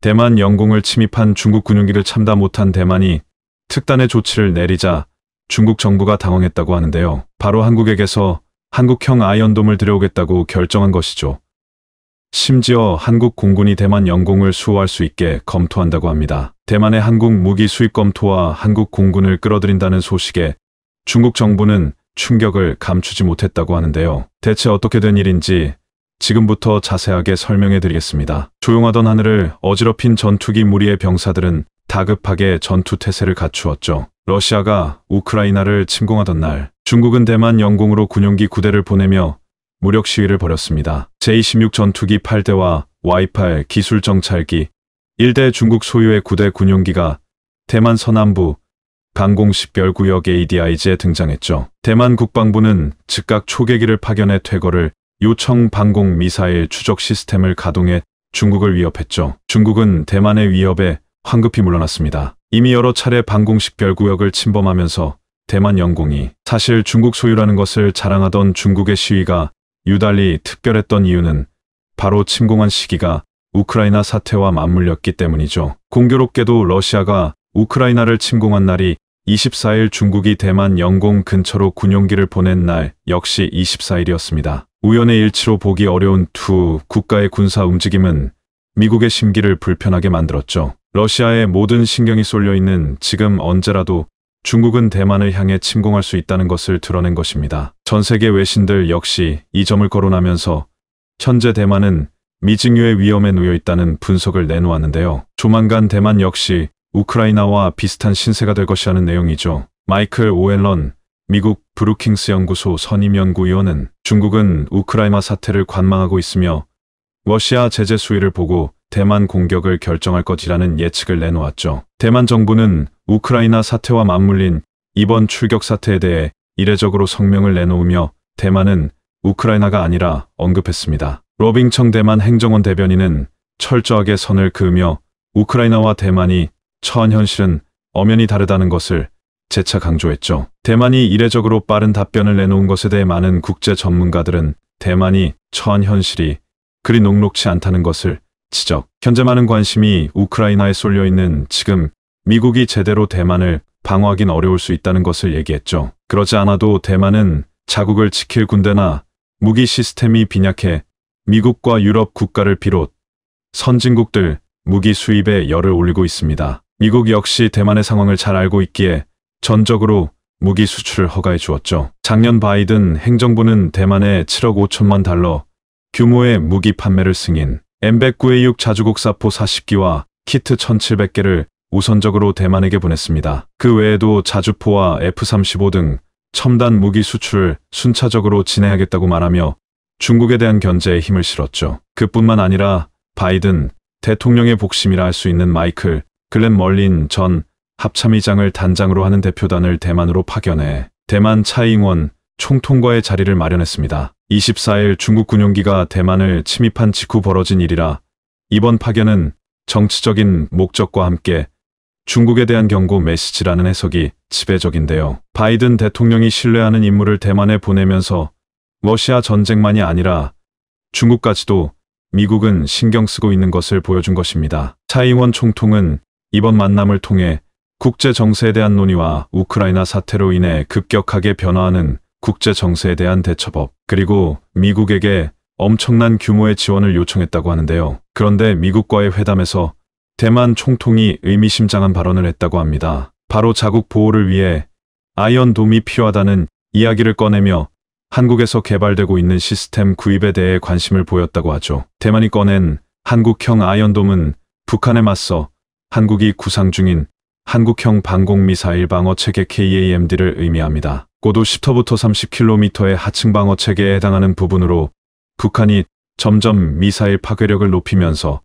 대만 영공을 침입한 중국 군용기를 참다 못한 대만이 특단의 조치를 내리자 중국 정부가 당황했다고 하는데요. 바로 한국에게서 한국형 아이언돔을 들여오겠다고 결정한 것이죠. 심지어 한국 공군이 대만 영공을 수호할 수 있게 검토한다고 합니다. 대만의 한국 무기 수입 검토와 한국 공군을 끌어들인다는 소식에 중국 정부는 충격을 감추지 못했다고 하는데요. 대체 어떻게 된 일인지 지금부터 자세하게 설명해 드리겠습니다. 조용하던 하늘을 어지럽힌 전투기 무리의 병사들은 다급하게 전투 태세를 갖추었죠. 러시아가 우크라이나를 침공하던 날 중국은 대만 영공으로 군용기 9대를 보내며 무력 시위를 벌였습니다. j 1 6 전투기 8대와 Y8 기술 정찰기 1대 중국 소유의 9대 군용기가 대만 서남부 강공식별 구역 ADIG에 등장했죠. 대만 국방부는 즉각 초계기를 파견해 퇴거를 요청 방공 미사일 추적 시스템을 가동해 중국을 위협했죠. 중국은 대만의 위협에 황급히 물러났습니다. 이미 여러 차례 방공식별 구역을 침범하면서 대만 영공이 사실 중국 소유라는 것을 자랑하던 중국의 시위가 유달리 특별했던 이유는 바로 침공한 시기가 우크라이나 사태와 맞물렸기 때문이죠. 공교롭게도 러시아가 우크라이나를 침공한 날이 24일 중국이 대만 영공 근처로 군용기를 보낸 날 역시 24일이었습니다. 우연의 일치로 보기 어려운 두 국가의 군사 움직임은 미국의 심기를 불편하게 만들었죠. 러시아의 모든 신경이 쏠려 있는 지금 언제라도 중국은 대만을 향해 침공할 수 있다는 것을 드러낸 것입니다. 전 세계 외신들 역시 이 점을 거론하면서 현재 대만은 미증유의 위험에 놓여 있다는 분석을 내놓았는데요. 조만간 대만 역시 우크라이나와 비슷한 신세가 될 것이라는 내용이죠. 마이클 오엘런 미국 브루킹스 연구소 선임연구위원은 중국은 우크라이나 사태를 관망하고 있으며 러시아 제재 수위를 보고 대만 공격을 결정할 것이라는 예측을 내놓았죠. 대만 정부는 우크라이나 사태와 맞물린 이번 출격 사태에 대해 이례적으로 성명을 내놓으며 대만은 우크라이나가 아니라 언급했습니다. 로빙청 대만 행정원 대변인은 철저하게 선을 그으며 우크라이나와 대만이 처한 현실은 엄연히 다르다는 것을 재차 강조했죠. 대만이 이례적으로 빠른 답변을 내놓은 것에 대해 많은 국제 전문가들은 대만이 처한 현실이 그리 녹록치 않다는 것을 지적. 현재 많은 관심이 우크라이나에 쏠려 있는 지금 미국이 제대로 대만을 방어하긴 어려울 수 있다는 것을 얘기했죠. 그러지 않아도 대만은 자국을 지킬 군대나 무기 시스템이 빈약해 미국과 유럽 국가를 비롯 선진국들 무기 수입에 열을 올리고 있습니다. 미국 역시 대만의 상황을 잘 알고 있기에 전적으로 무기 수출을 허가해 주었죠. 작년 바이든 행정부는 대만에 7억 5천만 달러 규모의 무기 판매를 승인, M109A6 자주국 사포 40기와 키트 1,700개를 우선적으로 대만에게 보냈습니다. 그 외에도 자주포와 F-35 등 첨단 무기 수출을 순차적으로 진행하겠다고 말하며 중국에 대한 견제에 힘을 실었죠. 그뿐만 아니라 바이든 대통령의 복심이라 할 수 있는 마이클 글렌 멀린 전 합참의장을 단장으로 하는 대표단을 대만으로 파견해 대만 차잉원 총통과의 자리를 마련했습니다. 24일 중국 군용기가 대만을 침입한 직후 벌어진 일이라 이번 파견은 정치적인 목적과 함께 중국에 대한 경고 메시지라는 해석이 지배적인데요. 바이든 대통령이 신뢰하는 인물을 대만에 보내면서 러시아 전쟁만이 아니라 중국까지도 미국은 신경 쓰고 있는 것을 보여준 것입니다. 차이원 총통은 이번 만남을 통해 국제 정세에 대한 논의와 우크라이나 사태로 인해 급격하게 변화하는 국제 정세에 대한 대처법, 그리고 미국에게 엄청난 규모의 지원을 요청했다고 하는데요. 그런데 미국과의 회담에서 대만 총통이 의미심장한 발언을 했다고 합니다. 바로 자국 보호를 위해 아이언돔이 필요하다는 이야기를 꺼내며 한국에서 개발되고 있는 시스템 구입에 대해 관심을 보였다고 하죠. 대만이 꺼낸 한국형 아이언돔은 북한에 맞서 한국이 구상 중인 한국형 방공미사일 방어체계 KAMD를 의미합니다. 고도 10터부터 30km의 하층 방어체계에 해당하는 부분으로 북한이 점점 미사일 파괴력을 높이면서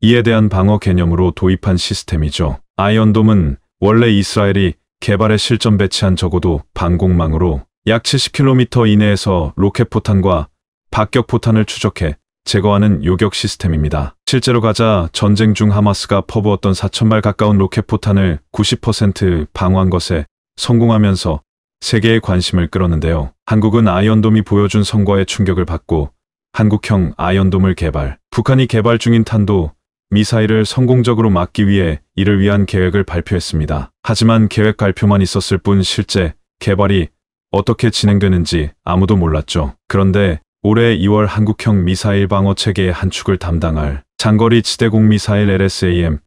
이에 대한 방어 개념으로 도입한 시스템이죠. 아이언돔은 원래 이스라엘이 개발에 실전 배치한 적어도 방공망으로 약 70km 이내에서 로켓포탄과 박격포탄을 추적해 제거하는 요격 시스템입니다. 실제로 가자 전쟁 중 하마스가 퍼부었던 4천발 가까운 로켓포탄을 90% 방어한 것에 성공하면서 세계의 관심을 끌었는데요. 한국은 아이언돔이 보여준 성과에 충격을 받고 한국형 아이언돔을 개발, 북한이 개발 중인 탄도 미사일을 성공적으로 막기 위해 이를 위한 계획을 발표했습니다. 하지만 계획 발표만 있었을 뿐 실제 개발이 어떻게 진행되는지 아무도 몰랐죠. 그런데 올해 2월 한국형 미사일 방어 체계의 한 축을 담당할 장거리 지대공 미사일 LSAM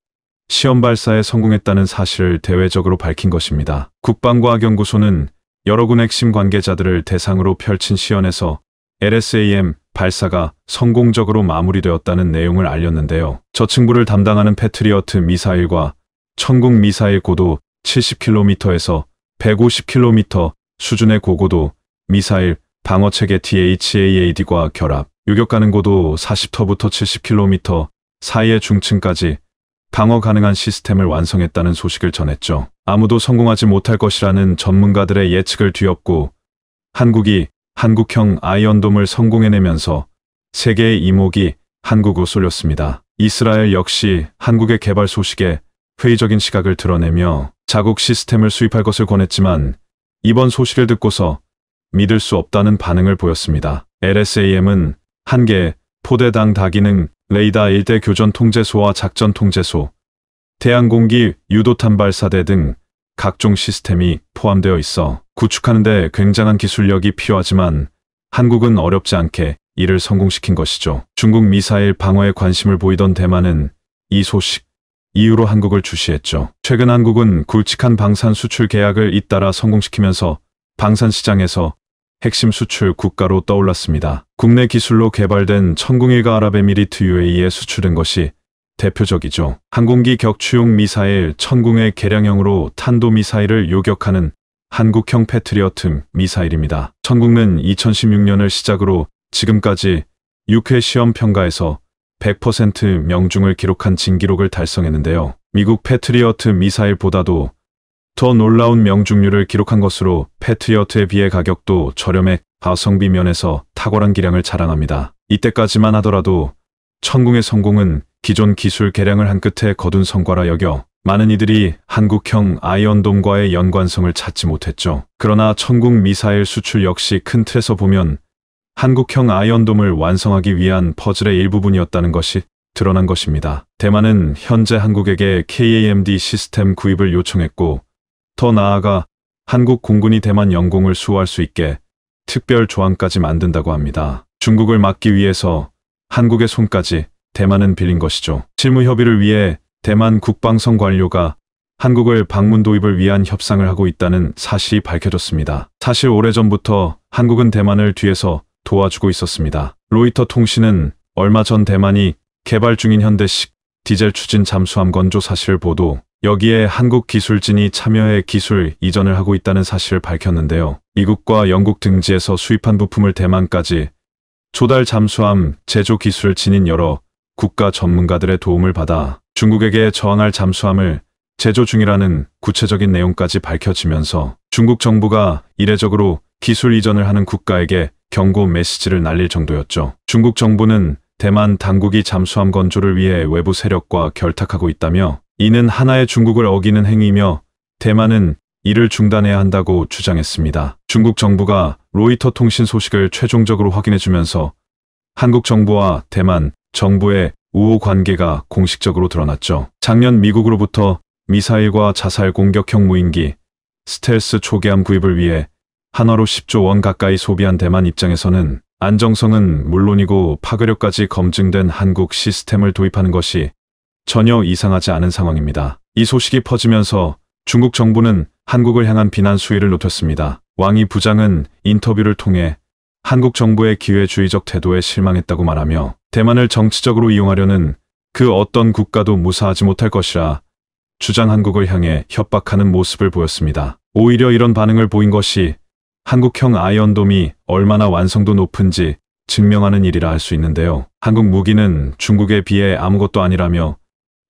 시험 발사에 성공했다는 사실을 대외적으로 밝힌 것입니다. 국방과학연구소는 여러 군 핵심 관계자들을 대상으로 펼친 시연에서 LSAM 발사가 성공적으로 마무리되었다는 내용을 알렸는데요. 저층부를 담당하는 패트리어트 미사일과 천국 미사일 고도 70km에서 150km 수준의 고고도 미사일 방어체계 t h a a d 과 결합, 요격 가능 고도 40터부터 70km 사이의 중층까지 방어 가능한 시스템을 완성했다는 소식을 전했죠. 아무도 성공하지 못할 것이라는 전문가들의 예측을 뒤엎고 한국이 한국형 아이언돔을 성공해내면서 세계의 이목이 한국으로 쏠렸습니다. 이스라엘 역시 한국의 개발 소식에 회의적인 시각을 드러내며 자국 시스템을 수입할 것을 권했지만 이번 소식을 듣고서 믿을 수 없다는 반응을 보였습니다. LSAM은 한 개, 포대당 다기능, 레이다 일대 교전 통제소와 작전 통제소, 태양공기 유도탄 발사대 등 각종 시스템이 포함되어 있어 구축하는데 굉장한 기술력이 필요하지만 한국은 어렵지 않게 이를 성공시킨 것이죠. 중국 미사일 방어에 관심을 보이던 대만은 이 소식 이후로 한국을 주시했죠. 최근 한국은 굵직한 방산 수출 계약을 잇따라 성공시키면서 방산 시장에서 핵심 수출 국가로 떠올랐습니다. 국내 기술로 개발된 천궁일가 아랍에미리트 UAE에 수출된 것이 대표적이죠. 항공기 격추용 미사일 천궁의 개량형으로 탄도미사일을 요격하는 한국형 패트리어트 미사일입니다. 천궁은 2016년을 시작으로 지금까지 6회 시험 평가에서 100% 명중을 기록한 진기록을 달성했는데요. 미국 패트리어트 미사일보다도 더 놀라운 명중률을 기록한 것으로 패트리어트에 비해 가격도 저렴해 가성비 면에서 탁월한 기량을 자랑합니다. 이때까지만 하더라도 천궁의 성공은 기존 기술 개량을 한 끝에 거둔 성과라 여겨 많은 이들이 한국형 아이언돔과의 연관성을 찾지 못했죠. 그러나 천궁 미사일 수출 역시 큰 틀에서 보면 한국형 아이언돔을 완성하기 위한 퍼즐의 일부분이었다는 것이 드러난 것입니다. 대만은 현재 한국에게 KAMD 시스템 구입을 요청했고 더 나아가 한국 공군이 대만 영공을 수호할 수 있게 특별 조항까지 만든다고 합니다. 중국을 막기 위해서 한국의 손까지 대만은 빌린 것이죠. 실무 협의를 위해 대만 국방성 관료가 한국을 방문 도입을 위한 협상을 하고 있다는 사실이 밝혀졌습니다. 사실 오래전부터 한국은 대만을 뒤에서 도와주고 있었습니다. 로이터 통신은 얼마 전 대만이 개발 중인 현대식 디젤 추진 잠수함 건조 사실을 보도 여기에 한국 기술진이 참여해 기술 이전을 하고 있다는 사실을 밝혔는데요. 미국과 영국 등지에서 수입한 부품을 대만까지 조달 잠수함 제조 기술 진인 여러 국가 전문가들의 도움을 받아 중국에게 저항할 잠수함을 제조 중이라는 구체적인 내용까지 밝혀지면서 중국 정부가 이례적으로 기술 이전을 하는 국가에게 경고 메시지를 날릴 정도였죠. 중국 정부는 대만 당국이 잠수함 건조를 위해 외부 세력과 결탁하고 있다며 이는 하나의 중국을 어기는 행위이며 대만은 이를 중단해야 한다고 주장했습니다. 중국 정부가 로이터 통신 소식을 최종적으로 확인해주면서 한국 정부와 대만 정부의 우호 관계가 공식적으로 드러났죠. 작년 미국으로부터 미사일과 자살 공격형 무인기, 스텔스 초계함 구입을 위해 한화로 10조 원 가까이 소비한 대만 입장에서는 안정성은 물론이고 파괴력까지 검증된 한국 시스템을 도입하는 것이 전혀 이상하지 않은 상황입니다. 이 소식이 퍼지면서 중국 정부는 한국을 향한 비난 수위를 높였습니다. 왕이 부장은 인터뷰를 통해 한국 정부의 기회주의적 태도에 실망했다고 말하며 대만을 정치적으로 이용하려는 그 어떤 국가도 무사하지 못할 것이라 주장 한국을 향해 협박하는 모습을 보였습니다. 오히려 이런 반응을 보인 것이 한국형 아이언돔이 얼마나 완성도 높은지 증명하는 일이라 할 수 있는데요. 한국 무기는 중국에 비해 아무것도 아니라며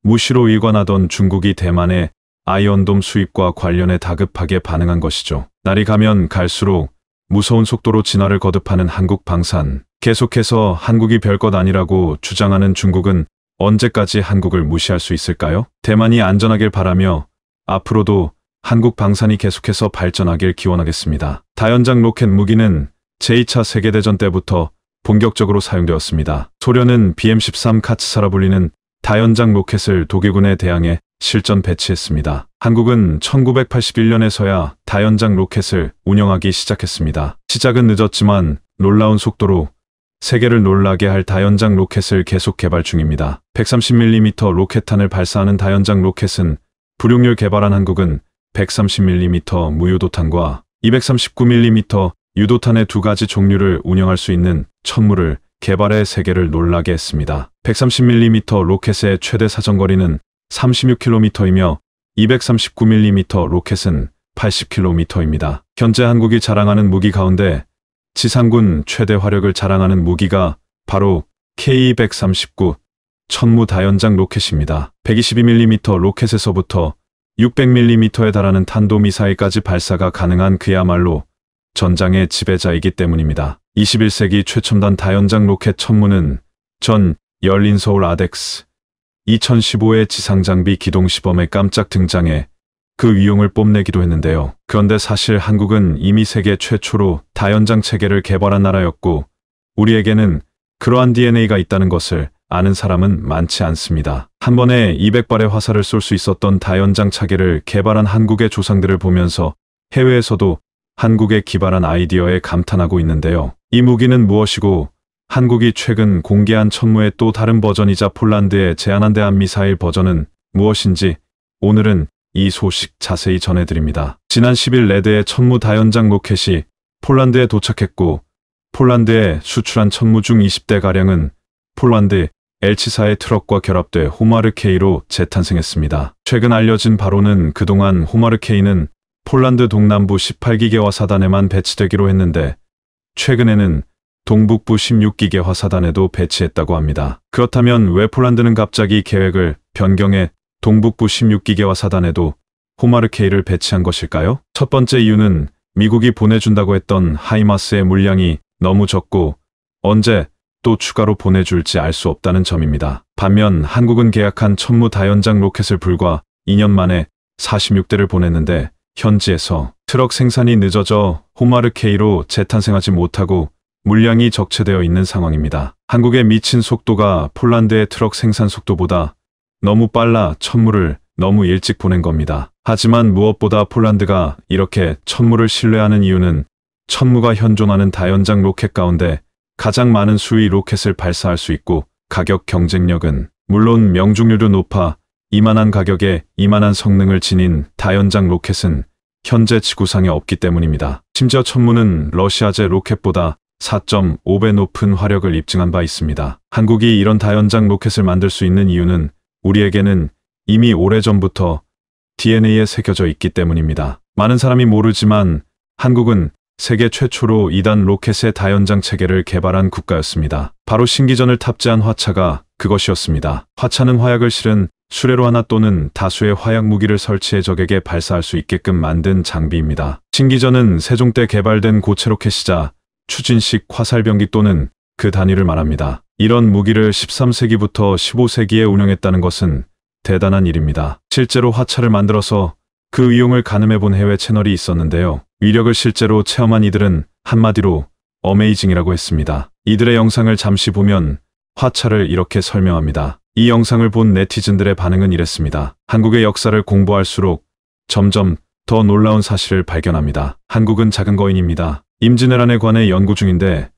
무시로 일관하던 중국이 대만에 아이언돔 수입과 관련해 다급하게 반응한 것이죠. 날이 가면 갈수록 무서운 속도로 진화를 거듭하는 한국 방산. 계속해서 한국이 별것 아니라고 주장하는 중국은 언제까지 한국을 무시할 수 있을까요? 대만이 안전하길 바라며 앞으로도 한국 방산이 계속해서 발전하길 기원하겠습니다. 다연장 로켓 무기는 제2차 세계대전 때부터 본격적으로 사용되었습니다. 소련은 BM-13 카츠사라 불리는 다연장 로켓을 독일군에 대항해 실전 배치했습니다. 한국은 1981년에서야 다연장 로켓을 운영하기 시작했습니다. 시작은 늦었지만 놀라운 속도로 세계를 놀라게 할 다연장 로켓을 계속 개발 중입니다. 130mm 로켓탄을 발사하는 다연장 로켓은 불용률 개발한 한국은 130mm 무유도탄과 239mm 유도탄의 두 가지 종류를 운영할 수 있는 천물을 개발해 세계를 놀라게 했습니다. 130mm 로켓의 최대 사정거리는 36km이며 239mm 로켓은 80km입니다. 현재 한국이 자랑하는 무기 가운데 지상군 최대 화력을 자랑하는 무기가 바로 K-139 천무다연장 로켓입니다. 122mm 로켓에서부터 600mm에 달하는 탄도미사일까지 발사가 가능한 그야말로 전장의 지배자이기 때문입니다. 21세기 최첨단 다연장 로켓 천문은 전 열린 서울 아덱스 2015의 지상장비 기동 시범에 깜짝 등장해 그 위용을 뽐내기도 했는데요. 그런데 사실 한국은 이미 세계 최초로 다연장 체계를 개발한 나라였고 우리에게는 그러한 DNA가 있다는 것을 아는 사람은 많지 않습니다. 한 번에 200발의 화살을 쏠 수 있었던 다연장 차계를 개발한 한국의 조상들을 보면서 해외에서도 한국의 기발한 아이디어에 감탄하고 있는데요. 이 무기는 무엇이고 한국이 최근 공개한 천무의 또 다른 버전이자 폴란드의 제안한 대한미사일 버전은 무엇인지 오늘은 이 소식 자세히 전해드립니다. 지난 10일 레드의 천무 다연장 로켓이 폴란드에 도착했고 폴란드에 수출한 천무 중 20대가량은 폴란드 엘치사의 트럭과 결합돼 호마르케이로 재탄생했습니다. 최근 알려진 바로는 그동안 호마르케이는 폴란드 동남부 18기계화 사단에만 배치되기로 했는데 최근에는 동북부 16기계화 사단에도 배치했다고 합니다. 그렇다면 왜 폴란드는 갑자기 계획을 변경해 동북부 16기계화 사단에도 호마르케이를 배치한 것일까요? 첫 번째 이유는 미국이 보내준다고 했던 하이마스의 물량이 너무 적고 언제 또 추가로 보내줄지 알 수 없다는 점입니다. 반면 한국은 계약한 천무 다연장 로켓을 불과 2년 만에 46대를 보냈는데 현지에서 트럭 생산이 늦어져 호마르케이로 재탄생하지 못하고 물량이 적체되어 있는 상황입니다. 한국의 미친 속도가 폴란드의 트럭 생산 속도보다 너무 빨라 천무를 너무 일찍 보낸 겁니다. 하지만 무엇보다 폴란드가 이렇게 천무를 신뢰하는 이유는 천무가 현존하는 다연장 로켓 가운데 가장 많은 수위 로켓을 발사할 수 있고 가격 경쟁력은 물론 명중률도 높아 이만한 가격에 이만한 성능을 지닌 다연장 로켓은 현재 지구상에 없기 때문입니다. 심지어 천문은 러시아제 로켓보다 4.5배 높은 화력을 입증한 바 있습니다. 한국이 이런 다연장 로켓을 만들 수 있는 이유는 우리에게는 이미 오래전부터 DNA에 새겨져 있기 때문입니다. 많은 사람이 모르지만 한국은 세계 최초로 2단 로켓의 다연장 체계를 개발한 국가였습니다. 바로 신기전을 탑재한 화차가 그것이었습니다. 화차는 화약을 실은 수레로 하나 또는 다수의 화약 무기를 설치해 적에게 발사할 수 있게끔 만든 장비입니다. 신기전은 세종 때 개발된 고체 로켓이자 추진식 화살병기 또는 그 단위를 말합니다. 이런 무기를 13세기부터 15세기에 운영했다는 것은 대단한 일입니다. 실제로 화차를 만들어서 그 이용을 가늠해 본 해외 채널이 있었는데요. 위력을 실제로 체험한 이들은 한마디로 어메이징이라고 했습니다. 이들의 영상을 잠시 보면 화차를 이렇게 설명합니다. 이 영상을 본 네티즌들의 반응은 이랬습니다. 한국의 역사를 공부할수록 점점 더 놀라운 사실을 발견합니다. 한국은 작은 거인입니다. 임진왜란에 관해 연구 중인데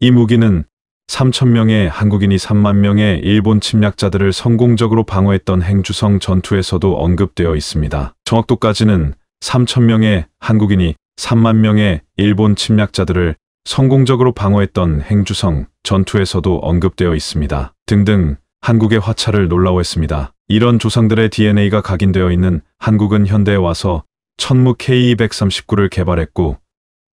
이 무기는 3천명의 한국인이 3만명의 일본 침략자들을 성공적으로 방어했던 행주성 전투에서도 언급되어 있습니다. 정확도까지는 3천 명의 한국인이 3만 명의 일본 침략자들을 성공적으로 방어했던 행주성 전투에서도 언급되어 있습니다. 등등 한국의 화차를 놀라워했습니다. 이런 조상들의 DNA가 각인되어 있는 한국은 현대에 와서 천무 K239를 개발했고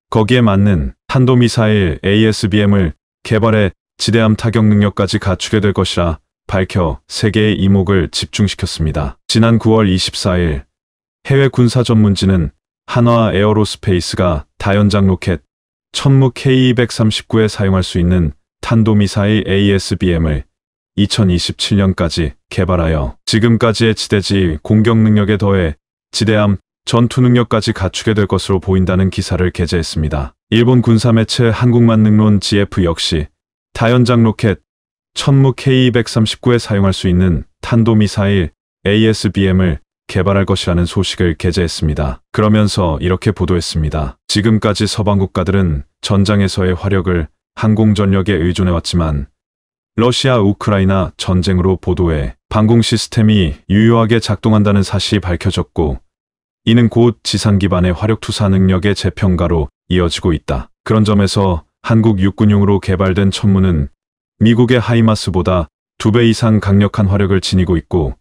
거기에 맞는 탄도미사일 ASBM을 개발해 지대함 타격 능력까지 갖추게 될 것이라 밝혀 세계의 이목을 집중시켰습니다. 지난 9월 24일 해외 군사 전문지는 한화 에어로스페이스가 다연장 로켓 천무 K239에 사용할 수 있는 탄도미사일 ASBM을 2027년까지 개발하여 지금까지의 지대지 공격 능력에 더해 지대함 전투 능력까지 갖추게 될 것으로 보인다는 기사를 게재했습니다. 일본 군사 매체 한국만능론 GF 역시 다연장 로켓 천무 K239에 사용할 수 있는 탄도미사일 ASBM을 개발할 것이라는 소식을 게재했습니다. 그러면서 이렇게 보도했습니다. 지금까지 서방 국가들은 전장에서의 화력을 항공전력에 의존해왔지만 러시아 우크라이나 전쟁으로 보도해 방공 시스템이 유효하게 작동한다는 사실이 밝혀졌고 이는 곧 지상 기반의 화력 투사 능력의 재평가로 이어지고 있다. 그런 점에서 한국 육군용으로 개발된 천문은 미국의 하이마스보다 두 배 이상 강력한 화력을 지니고 있고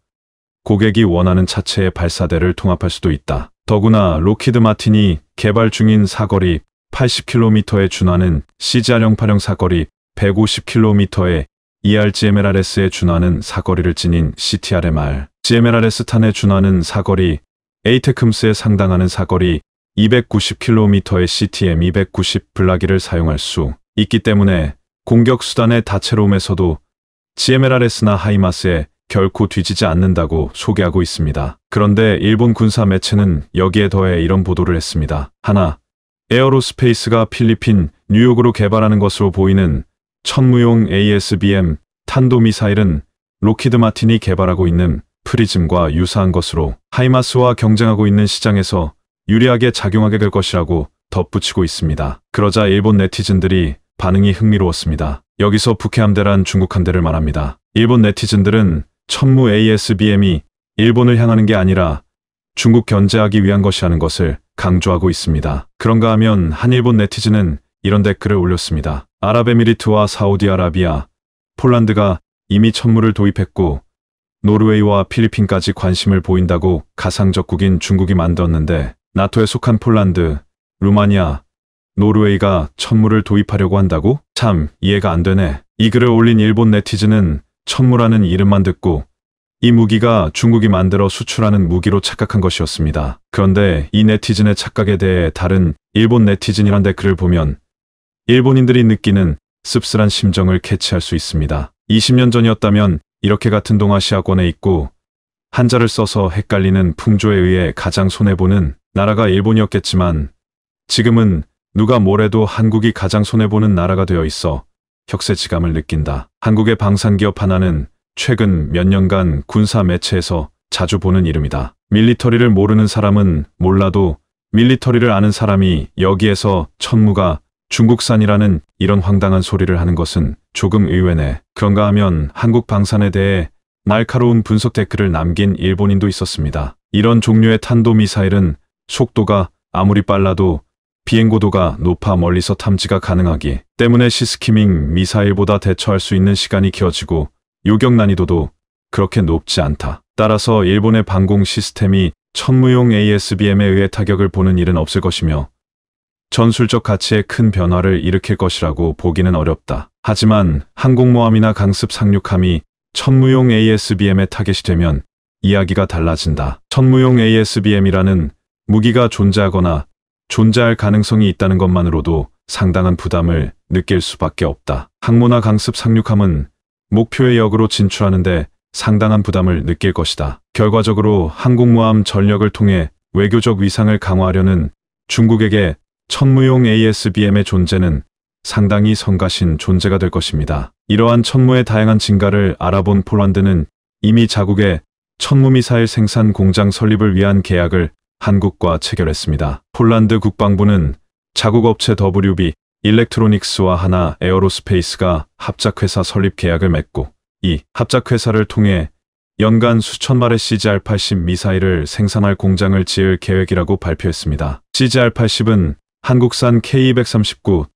고객이 원하는 차체의 발사대를 통합할 수도 있다. 더구나 로키드 마틴이 개발 중인 사거리 80km의 준하는 CGR형파령 사거리 150km의 e r g m l r s 의 준하는 사거리를 지닌 CTRMR, GMLRS 탄의 준하는 사거리, 에이테크스에 상당하는 사거리 290km의 CTM 290 블라기를 사용할 수 있기 때문에 공격 수단의 다채로움에서도 GMLRS나 하이마스의 결코 뒤지지 않는다고 소개하고 있습니다. 그런데 일본 군사 매체는 여기에 더해 이런 보도를 했습니다. 하나, 에어로스페이스가 필리핀, 뉴욕으로 개발하는 것으로 보이는 천무용 ASBM 탄도미사일은 로키드 마틴이 개발하고 있는 프리즘과 유사한 것으로 하이마스와 경쟁하고 있는 시장에서 유리하게 작용하게 될 것이라고 덧붙이고 있습니다. 그러자 일본 네티즌들이 반응이 흥미로웠습니다. 여기서 북해함대란 중국함대를 말합니다. 일본 네티즌들은 천무 ASBM이 일본을 향하는 게 아니라 중국 견제하기 위한 것이라는 것을 강조하고 있습니다. 그런가 하면 한일본 네티즌은 이런 댓글을 올렸습니다. 아랍에미리트와 사우디아라비아, 폴란드가 이미 천무를 도입했고 노르웨이와 필리핀까지 관심을 보인다고 가상적국인 중국이 만들었는데 나토에 속한 폴란드, 루마니아, 노르웨이가 천무를 도입하려고 한다고? 참 이해가 안 되네. 이 글을 올린 일본 네티즌은 천무라는 이름만 듣고 이 무기가 중국이 만들어 수출하는 무기로 착각한 것이었습니다. 그런데 이 네티즌의 착각에 대해 다른 일본 네티즌이란 데글을 보면 일본인들이 느끼는 씁쓸한 심정을 캐치할 수 있습니다. 20년 전이었다면 이렇게 같은 동아시아권에 있고 한자를 써서 헷갈리는 풍조에 의해 가장 손해보는 나라가 일본이었겠지만 지금은 누가 뭐래도 한국이 가장 손해보는 나라가 되어 있어 격세지감을 느낀다. 한국의 방산기업 하나는 최근 몇 년간 군사 매체에서 자주 보는 이름이다. 밀리터리를 모르는 사람은 몰라도 밀리터리를 아는 사람이 여기에서 천무가 중국산이라는 이런 황당한 소리를 하는 것은 조금 의외네. 그런가 하면 한국 방산에 대해 날카로운 분석 댓글을 남긴 일본인도 있었습니다. 이런 종류의 탄도미사일은 속도가 아무리 빨라도 비행고도가 높아 멀리서 탐지가 가능하기 때문에 시스키밍 미사일보다 대처할 수 있는 시간이 길어지고 요격 난이도도 그렇게 높지 않다. 따라서 일본의 방공 시스템이 천무용 ASBM에 의해 타격을 보는 일은 없을 것이며 전술적 가치에 큰 변화를 일으킬 것이라고 보기는 어렵다. 하지만 항공모함이나 강습 상륙함이 천무용 a s b m 에 타겟이 되면 이야기가 달라진다. 천무용 ASBM이라는 무기가 존재하거나 존재할 가능성이 있다는 것만으로도 상당한 부담을 느낄 수밖에 없다. 학문화 강습 상륙함은 목표의 역으로 진출하는데 상당한 부담을 느낄 것이다. 결과적으로 항공모함 전력을 통해 외교적 위상을 강화하려는 중국에게 천무용 ASBM의 존재는 상당히 성가신 존재가 될 것입니다. 이러한 천무의 다양한 증가를 알아본 폴란드는 이미 자국에 천무미사일 생산 공장 설립을 위한 계약을 한국과 체결했습니다. 폴란드 국방부는 자국업체 WB 일렉트로닉스와 하나 에어로스페이스가 합작회사 설립 계약을 맺고 이 합작회사를 통해 연간 수천마의 CGR-80 미사일을 생산할 공장을 지을 계획이라고 발표했습니다. CGR-80은 한국산 K239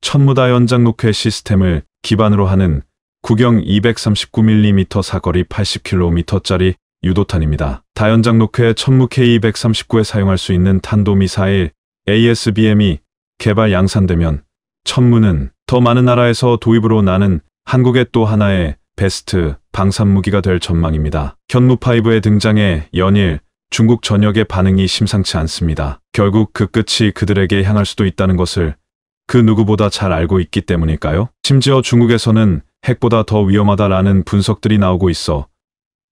천무다 연장 로회 시스템을 기반으로 하는 구경 239mm 사거리 80km짜리 유도탄입니다. 다연장 녹회 1000K239에 사용할 수 있는 탄도미사일 ASBM이 개발 양산되면 천무는 더 많은 나라에서 도입으로 나는 한국의 또 하나의 베스트 방산무기가 될 전망입니다. 현무5의 등장에 연일 중국 전역의 반응이 심상치 않습니다. 결국 그 끝이 그들에게 향할 수도 있다는 것을 그 누구보다 잘 알고 있기 때문일까요? 심지어 중국에서는 핵보다 더 위험하다라는 분석들이 나오고 있어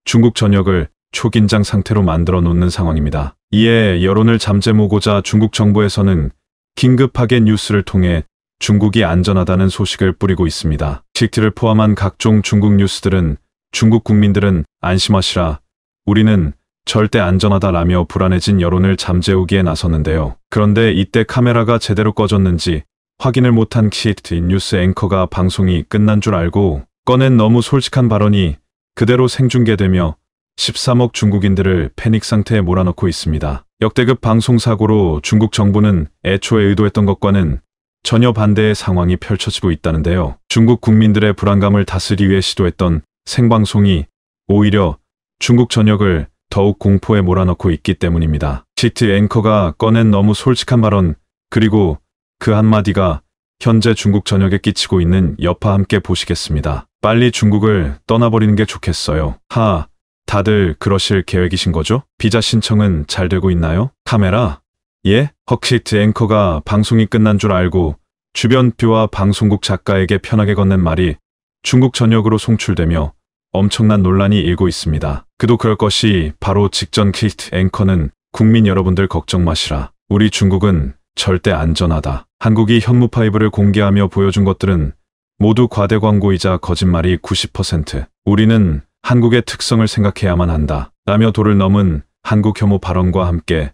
중국 전역을 초긴장 상태로 만들어 놓는 상황입니다. 이에 여론을 잠재우고자 중국 정부에서는 긴급하게 뉴스를 통해 중국이 안전하다는 소식을 뿌리고 있습니다. 틱트를 포함한 각종 중국 뉴스들은 중국 국민들은 안심하시라 우리는 절대 안전하다라며 불안해진 여론을 잠재우기에 나섰는데요. 그런데 이때 카메라가 제대로 꺼졌는지 확인을 못한 키트 뉴스 앵커가 방송이 끝난 줄 알고 꺼낸 너무 솔직한 발언이 그대로 생중계되며 13억 중국인들을 패닉 상태에 몰아넣고 있습니다. 역대급 방송 사고로 중국 정부는 애초에 의도했던 것과는 전혀 반대의 상황이 펼쳐지고 있다는데요. 중국 국민들의 불안감을 다스리기 위해 시도했던 생방송이 오히려 중국 전역을 더욱 공포에 몰아넣고 있기 때문입니다. g 트 앵커가 꺼낸 너무 솔직한 발언 그리고 그 한마디가 현재 중국 전역에 끼치고 있는 여파 함께 보시겠습니다. 빨리 중국을 떠나버리는 게 좋겠어요. 하, 다들 그러실 계획이신 거죠? 비자 신청은 잘 되고 있나요? 카메라? 예, 헉시트 앵커가 방송이 끝난 줄 알고 주변 뷰와 방송국 작가에게 편하게 건넨 말이 중국 전역으로 송출되며 엄청난 논란이 일고 있습니다. 그도 그럴 것이 바로 직전 키트 앵커는 국민 여러분들 걱정 마시라. 우리 중국은 절대 안전하다. 한국이 현무파이브를 공개하며 보여준 것들은 모두 과대 광고이자 거짓말이 90%. 우리는 한국의 특성을 생각해야만 한다. 라며 도를 넘은 한국 혐오 발언과 함께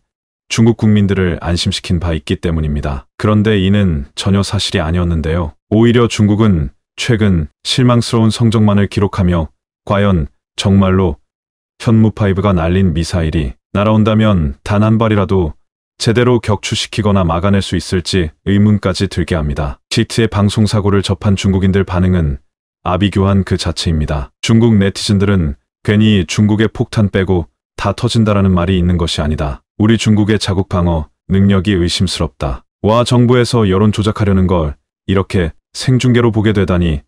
중국 국민들을 안심시킨 바 있기 때문입니다. 그런데 이는 전혀 사실이 아니었는데요. 오히려 중국은 최근 실망스러운 성적만을 기록하며 과연 정말로 현무5가 날린 미사일이 날아온다면 단 한 발이라도 제대로 격추시키거나 막아낼 수 있을지 의문까지 들게 합니다. GT의 방송사고를 접한 중국인들 반응은 아비규환 그 자체입니다. 중국 네티즌들은 괜히 중국의 폭탄 빼고 다 터진다라는 말이 있는 것이 아니다. 우리 중국의 자국 방어 능력이 의심스럽다. 와 정부에서 여론 조작하려는 걸 이렇게 생중계로 보게 되다니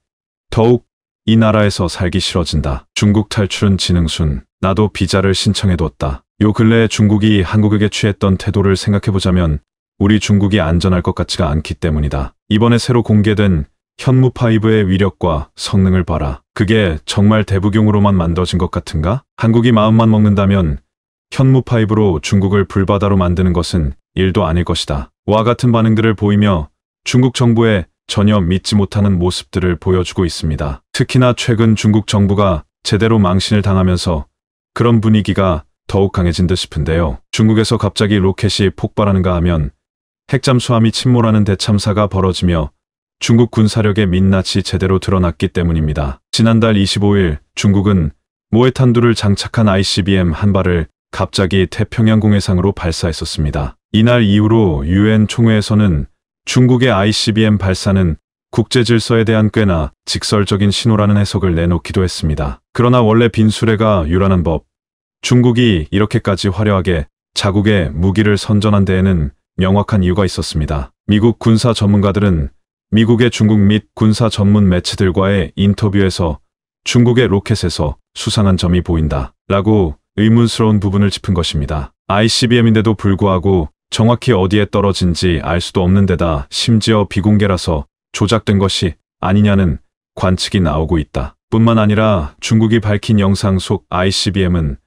더욱 이 나라에서 살기 싫어진다. 중국 탈출은 지능순. 나도 비자를 신청해뒀다. 요 근래에 중국이 한국에게 취했던 태도를 생각해보자면 우리 중국이 안전할 것 같지가 않기 때문이다. 이번에 새로 공개된 현무5의 위력과 성능을 봐라. 그게 정말 대부경으로만 만들어진 것 같은가? 한국이 마음만 먹는다면 현무5로 중국을 불바다로 만드는 것은 일도 아닐 것이다. 와 같은 반응들을 보이며 중국 정부에 전혀 믿지 못하는 모습들을 보여주고 있습니다. 특히나 최근 중국 정부가 제대로 망신을 당하면서 그런 분위기가 더욱 강해진 듯 싶은데요. 중국에서 갑자기 로켓이 폭발하는가 하면 핵잠수함이 침몰하는 대참사가 벌어지며 중국 군사력의 민낯이 제대로 드러났기 때문입니다. 지난달 25일 중국은 모해탄두를 장착한 ICBM 한 발을 갑자기 태평양 공해상으로 발사했었습니다. 이날 이후로 유엔 총회에서는 중국의 ICBM 발사는 국제 질서에 대한 꽤나 직설적인 신호라는 해석을 내놓기도 했습니다. 그러나 원래 빈수레가 유라는 법, 중국이 이렇게까지 화려하게 자국의 무기를 선전한 데에는 명확한 이유가 있었습니다. 미국 군사 전문가들은 미국의 중국 및 군사 전문 매체들과의 인터뷰에서 중국의 로켓에서 수상한 점이 보인다. 라고 의문스러운 부분을 짚은 것입니다. ICBM인데도 불구하고 정확히 어디에 떨어진지 알 수도 없는 데다 심지어 비공개라서 조작된 것이 아니냐는 관측이 나오고 있다. 뿐만 아니라 중국이 밝힌 영상 속 ICBM은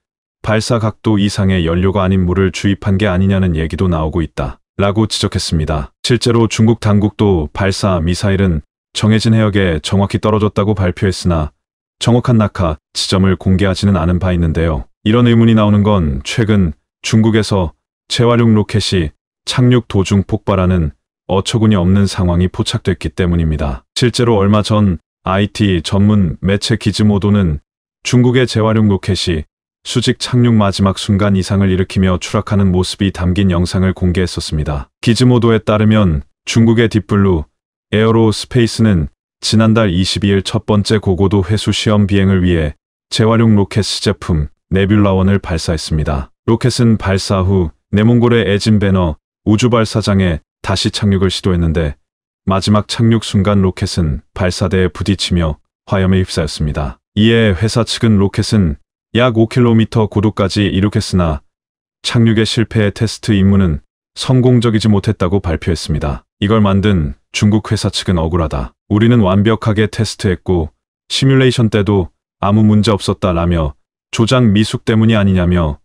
발사 각도 이상의 연료가 아닌 물을 주입한 게 아니냐는 얘기도 나오고 있다. 라고 지적했습니다. 실제로 중국 당국도 발사 미사일은 정해진 해역에 정확히 떨어졌다고 발표했으나 정확한 낙하 지점을 공개하지는 않은 바 있는데요. 이런 의문이 나오는 건 최근 중국에서 재활용 로켓이 착륙 도중 폭발하는 어처구니 없는 상황이 포착됐기 때문입니다. 실제로 얼마 전 IT 전문 매체 기즈모도는 중국의 재활용 로켓이 수직 착륙 마지막 순간 이상을 일으키며 추락하는 모습이 담긴 영상을 공개했었습니다. 기즈모도에 따르면 중국의 딥블루 에어로 스페이스는 지난달 22일 첫 번째 고고도 회수 시험 비행을 위해 재활용 로켓 시제품 네뷸라원을 발사했습니다. 로켓은 발사 후네몽골의 에진 베너 우주발사장에 다시 착륙을 시도했는데 마지막 착륙 순간 로켓은 발사대에 부딪히며 화염에 휩싸였습니다. 이에 회사 측은 로켓은 약 5km 고도까지 이륙했으나 착륙의 실패의 테스트 임무는 성공적이지 못했다고 발표했습니다. 이걸 만든 중국 회사 측은 억울하다. 우리는 완벽하게 테스트했고 시뮬레이션 때도 아무 문제 없었다라며 조작 미숙 때문이 아니냐며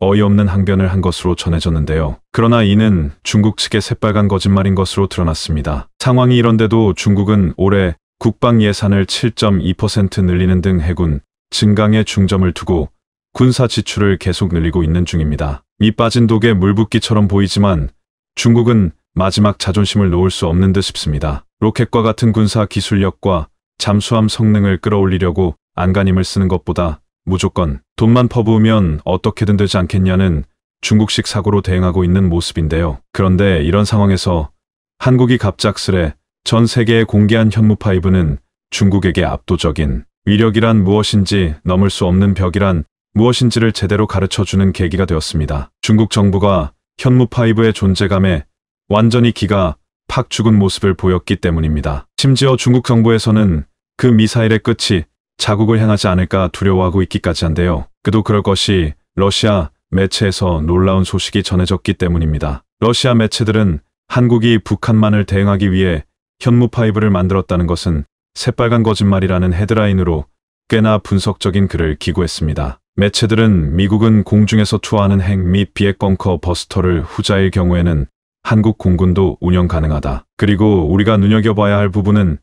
어이없는 항변을 한 것으로 전해졌는데요. 그러나 이는 중국 측의 새빨간 거짓말인 것으로 드러났습니다. 상황이 이런데도 중국은 올해 국방 예산을 7.2% 늘리는 등 해군, 증강에 중점을 두고 군사 지출을 계속 늘리고 있는 중입니다. 이 빠진 독에 물붓기처럼 보이지만 중국은 마지막 자존심을 놓을 수 없는 듯 싶습니다. 로켓과 같은 군사 기술력과 잠수함 성능을 끌어올리려고 안간힘을 쓰는 것보다 무조건 돈만 퍼부으면 어떻게든 되지 않겠냐는 중국식 사고로 대응하고 있는 모습인데요. 그런데 이런 상황에서 한국이 갑작스레 전 세계에 공개한 현무 파이브는 중국에게 압도적인 위력이란 무엇인지 넘을 수 없는 벽이란 무엇인지를 제대로 가르쳐주는 계기가 되었습니다. 중국 정부가 현무5의 존재감에 완전히 기가 팍 죽은 모습을 보였기 때문입니다. 심지어 중국 정부에서는 그 미사일의 끝이 자국을 향하지 않을까 두려워하고 있기까지 한데요. 그도 그럴 것이 러시아 매체에서 놀라운 소식이 전해졌기 때문입니다. 러시아 매체들은 한국이 북한만을 대응하기 위해 현무5를 만들었다는 것은 새빨간 거짓말이라는 헤드라인으로 꽤나 분석적인 글을 기고했습니다. 매체들은 미국은 공중에서 투하하는 핵 및 비핵 벙커 버스터를 후자일 경우에는 한국 공군도 운영 가능하다. 그리고 우리가 눈여겨봐야 할 부분은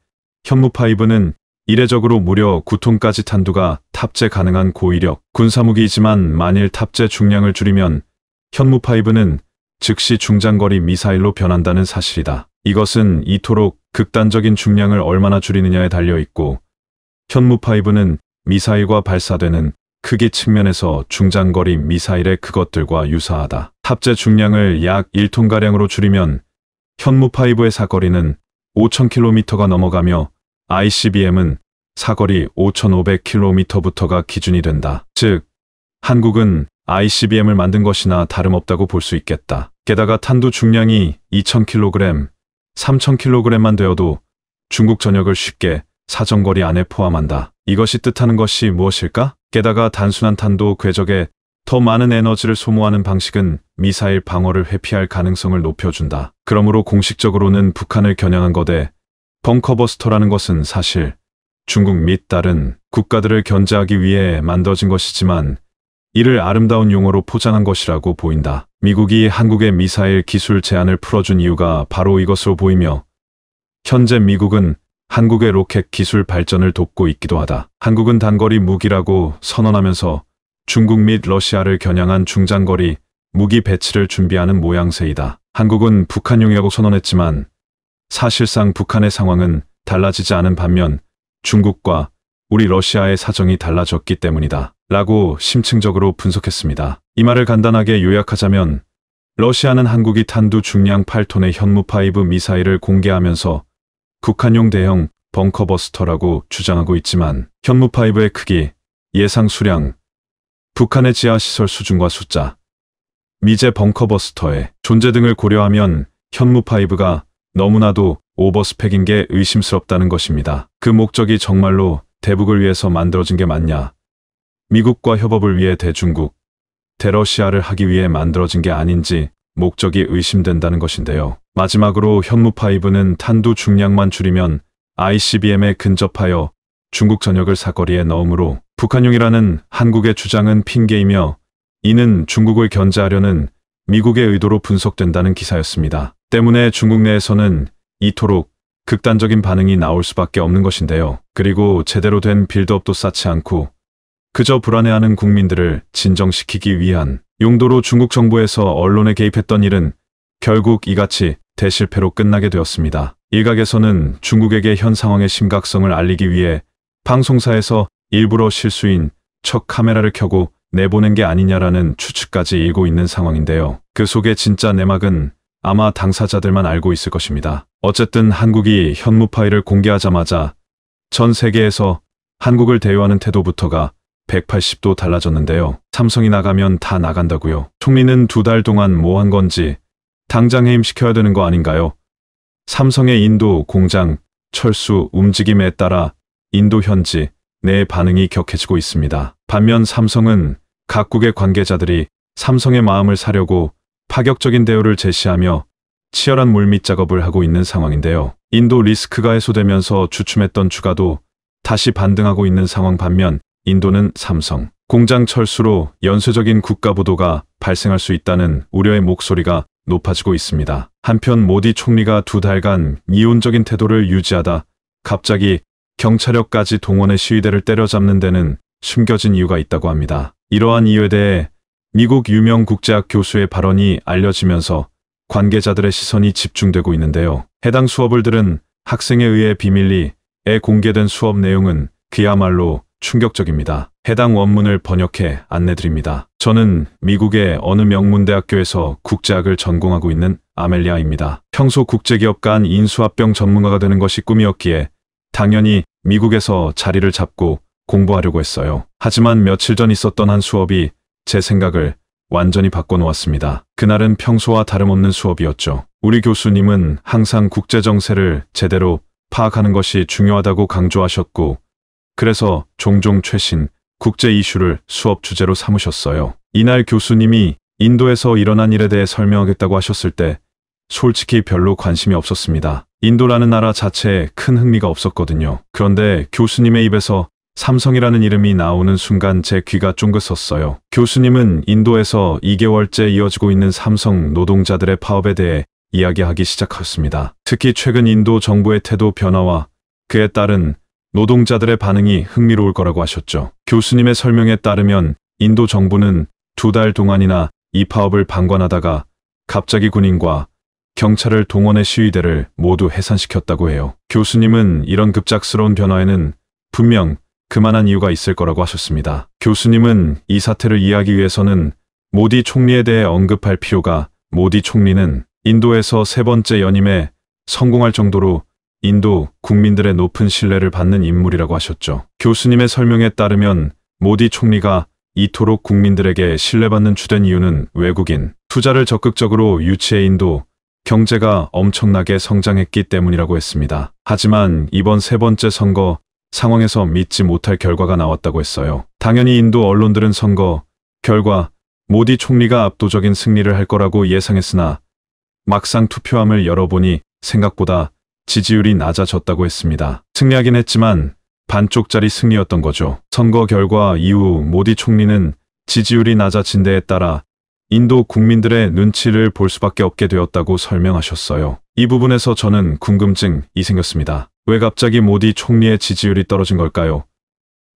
현무5는 파 이례적으로 무려 9톤까지 탄두가 탑재 가능한 고위력 군사무기이지만 만일 탑재 중량을 줄이면 현무5는 파 즉시 중장거리 미사일로 변한다는 사실이다. 이것은 이토록 극단적인 중량을 얼마나 줄이느냐에 달려있고 현무5는 미사일과 발사되는 크기 측면에서 중장거리 미사일의 그것들과 유사하다. 탑재 중량을 약 1톤가량으로 줄이면 현무5의 사거리는 5,000km가 넘어가며 ICBM은 사거리 5,500km부터가 기준이 된다. 즉, 한국은 ICBM을 만든 것이나 다름없다고 볼 수 있겠다. 게다가 탄두 중량이 2,000kg, 3,000kg만 되어도 중국 전역을 쉽게 사정거리 안에 포함한다. 이것이 뜻하는 것이 무엇일까? 게다가 단순한 탄도 궤적에 더 많은 에너지를 소모하는 방식은 미사일 방어를 회피할 가능성을 높여준다. 그러므로 공식적으로는 북한을 겨냥한 거대 벙커버스터라는 것은 사실 중국 및 다른 국가들을 견제하기 위해 만들어진 것이지만 이를 아름다운 용어로 포장한 것이라고 보인다. 미국이 한국의 미사일 기술 제한을 풀어준 이유가 바로 이것으로 보이며 현재 미국은 한국의 로켓 기술 발전을 돕고 있기도 하다. 한국은 단거리 무기라고 선언하면서 중국 및 러시아를 겨냥한 중장거리 무기 배치를 준비하는 모양새이다. 한국은 북한용이라고 선언했지만 사실상 북한의 상황은 달라지지 않은 반면 중국과 우리 러시아의 사정이 달라졌기 때문이다. 라고 심층적으로 분석했습니다. 이 말을 간단하게 요약하자면 러시아는 한국이 탄두 중량 8톤의 현무파이브 미사일을 공개하면서 국한용 대형 벙커버스터라고 주장하고 있지만 현무파이브의 크기, 예상 수량, 북한의 지하시설 수준과 숫자, 미제 벙커버스터의 존재 등을 고려하면 현무파이브가 너무나도 오버스펙인 게 의심스럽다는 것입니다. 그 목적이 정말로 대북을 위해서 만들어진 게 맞냐? 미국과 협업을 위해 대중국, 대러시아를 하기 위해 만들어진 게 아닌지 목적이 의심된다는 것인데요. 마지막으로 현무5는 파 탄두 중량만 줄이면 ICBM에 근접하여 중국 전역을 사거리에 넣으므로 북한용이라는 한국의 주장은 핑계이며 이는 중국을 견제하려는 미국의 의도로 분석된다는 기사였습니다. 때문에 중국 내에서는 이토록 극단적인 반응이 나올 수밖에 없는 것인데요. 그리고 제대로 된 빌드업도 쌓지 않고 그저 불안해하는 국민들을 진정시키기 위한 용도로 중국 정부에서 언론에 개입했던 일은 결국 이같이 대실패로 끝나게 되었습니다. 일각에서는 중국에게 현 상황의 심각성을 알리기 위해 방송사에서 일부러 실수인 척 카메라를 켜고 내보낸 게 아니냐라는 추측까지 일고 있는 상황인데요. 그 속에 진짜 내막은 아마 당사자들만 알고 있을 것입니다. 어쨌든 한국이 현무 파일을 공개하자마자 전 세계에서 한국을 대우하는 태도부터가 180도 달라졌는데요. 삼성이 나가면 다 나간다고요. 총리는 두 달 동안 뭐 한 건지 당장 해임시켜야 되는 거 아닌가요? 삼성의 인도 공장 철수 움직임에 따라 인도 현지 내 반응이 격해지고 있습니다. 반면 삼성은 각국의 관계자들이 삼성의 마음을 사려고 파격적인 대우를 제시하며 치열한 물밑 작업을 하고 있는 상황인데요. 인도 리스크가 해소되면서 주춤했던 주가도 다시 반등하고 있는 상황 반면 인도는 삼성, 공장 철수로 연쇄적인 국가 부도가 발생할 수 있다는 우려의 목소리가 높아지고 있습니다. 한편 모디 총리가 두 달간 이온적인 태도를 유지하다 갑자기 경찰력까지 동원해 시위대를 때려잡는 데는 숨겨진 이유가 있다고 합니다. 이러한 이유에 대해 미국 유명 국제학 교수의 발언이 알려지면서 관계자들의 시선이 집중되고 있는데요. 해당 수업을 들은 학생에 의해 비밀리에 공개된 수업 내용은 그야말로 충격적입니다. 해당 원문을 번역해 안내드립니다. 저는 미국의 어느 명문대학교에서 국제학을 전공하고 있는 아멜리아입니다. 평소 국제기업 간 인수합병 전문가가 되는 것이 꿈이었기에 당연히 미국에서 자리를 잡고 공부하려고 했어요. 하지만 며칠 전 있었던 한 수업이 제 생각을 완전히 바꿔놓았습니다. 그날은 평소와 다름없는 수업이었죠. 우리 교수님은 항상 국제정세를 제대로 파악하는 것이 중요하다고 강조하셨고 그래서 종종 최신 국제 이슈를 수업 주제로 삼으셨어요. 이날 교수님이 인도에서 일어난 일에 대해 설명하겠다고 하셨을 때 솔직히 별로 관심이 없었습니다. 인도라는 나라 자체에 큰 흥미가 없었거든요. 그런데 교수님의 입에서 삼성이라는 이름이 나오는 순간 제 귀가 쫑긋섰어요. 교수님은 인도에서 2개월째 이어지고 있는 삼성 노동자들의 파업에 대해 이야기하기 시작했습니다. 특히 최근 인도 정부의 태도 변화와 그에 따른 노동자들의 반응이 흥미로울 거라고 하셨죠. 교수님의 설명에 따르면 인도 정부는 두 달 동안이나 이 파업을 방관하다가 갑자기 군인과 경찰을 동원해 시위대를 모두 해산시켰다고 해요. 교수님은 이런 급작스러운 변화에는 분명 그만한 이유가 있을 거라고 하셨습니다. 교수님은 이 사태를 이해하기 위해서는 모디 총리에 대해 언급할 필요가 모디 총리는 인도에서 세 번째 연임에 성공할 정도로 인도 국민들의 높은 신뢰를 받는 인물이라고 하셨죠. 교수님의 설명에 따르면 모디 총리가 이토록 국민들에게 신뢰받는 주된 이유는 외국인 투자를 적극적으로 유치해 인도 경제가 엄청나게 성장했기 때문이라고 했습니다. 하지만 이번 세 번째 선거 상황에서 믿지 못할 결과가 나왔다고 했어요. 당연히 인도 언론들은 선거, 결과, 모디 총리가 압도적인 승리를 할 거라고 예상했으나 막상 투표함을 열어보니 생각보다 지지율이 낮아졌다고 했습니다. 승리하긴 했지만 반쪽짜리 승리였던 거죠. 선거 결과 이후 모디 총리는 지지율이 낮아진 데에 따라 인도 국민들의 눈치를 볼 수밖에 없게 되었다고 설명하셨어요. 이 부분에서 저는 궁금증이 생겼습니다. 왜 갑자기 모디 총리의 지지율이 떨어진 걸까요?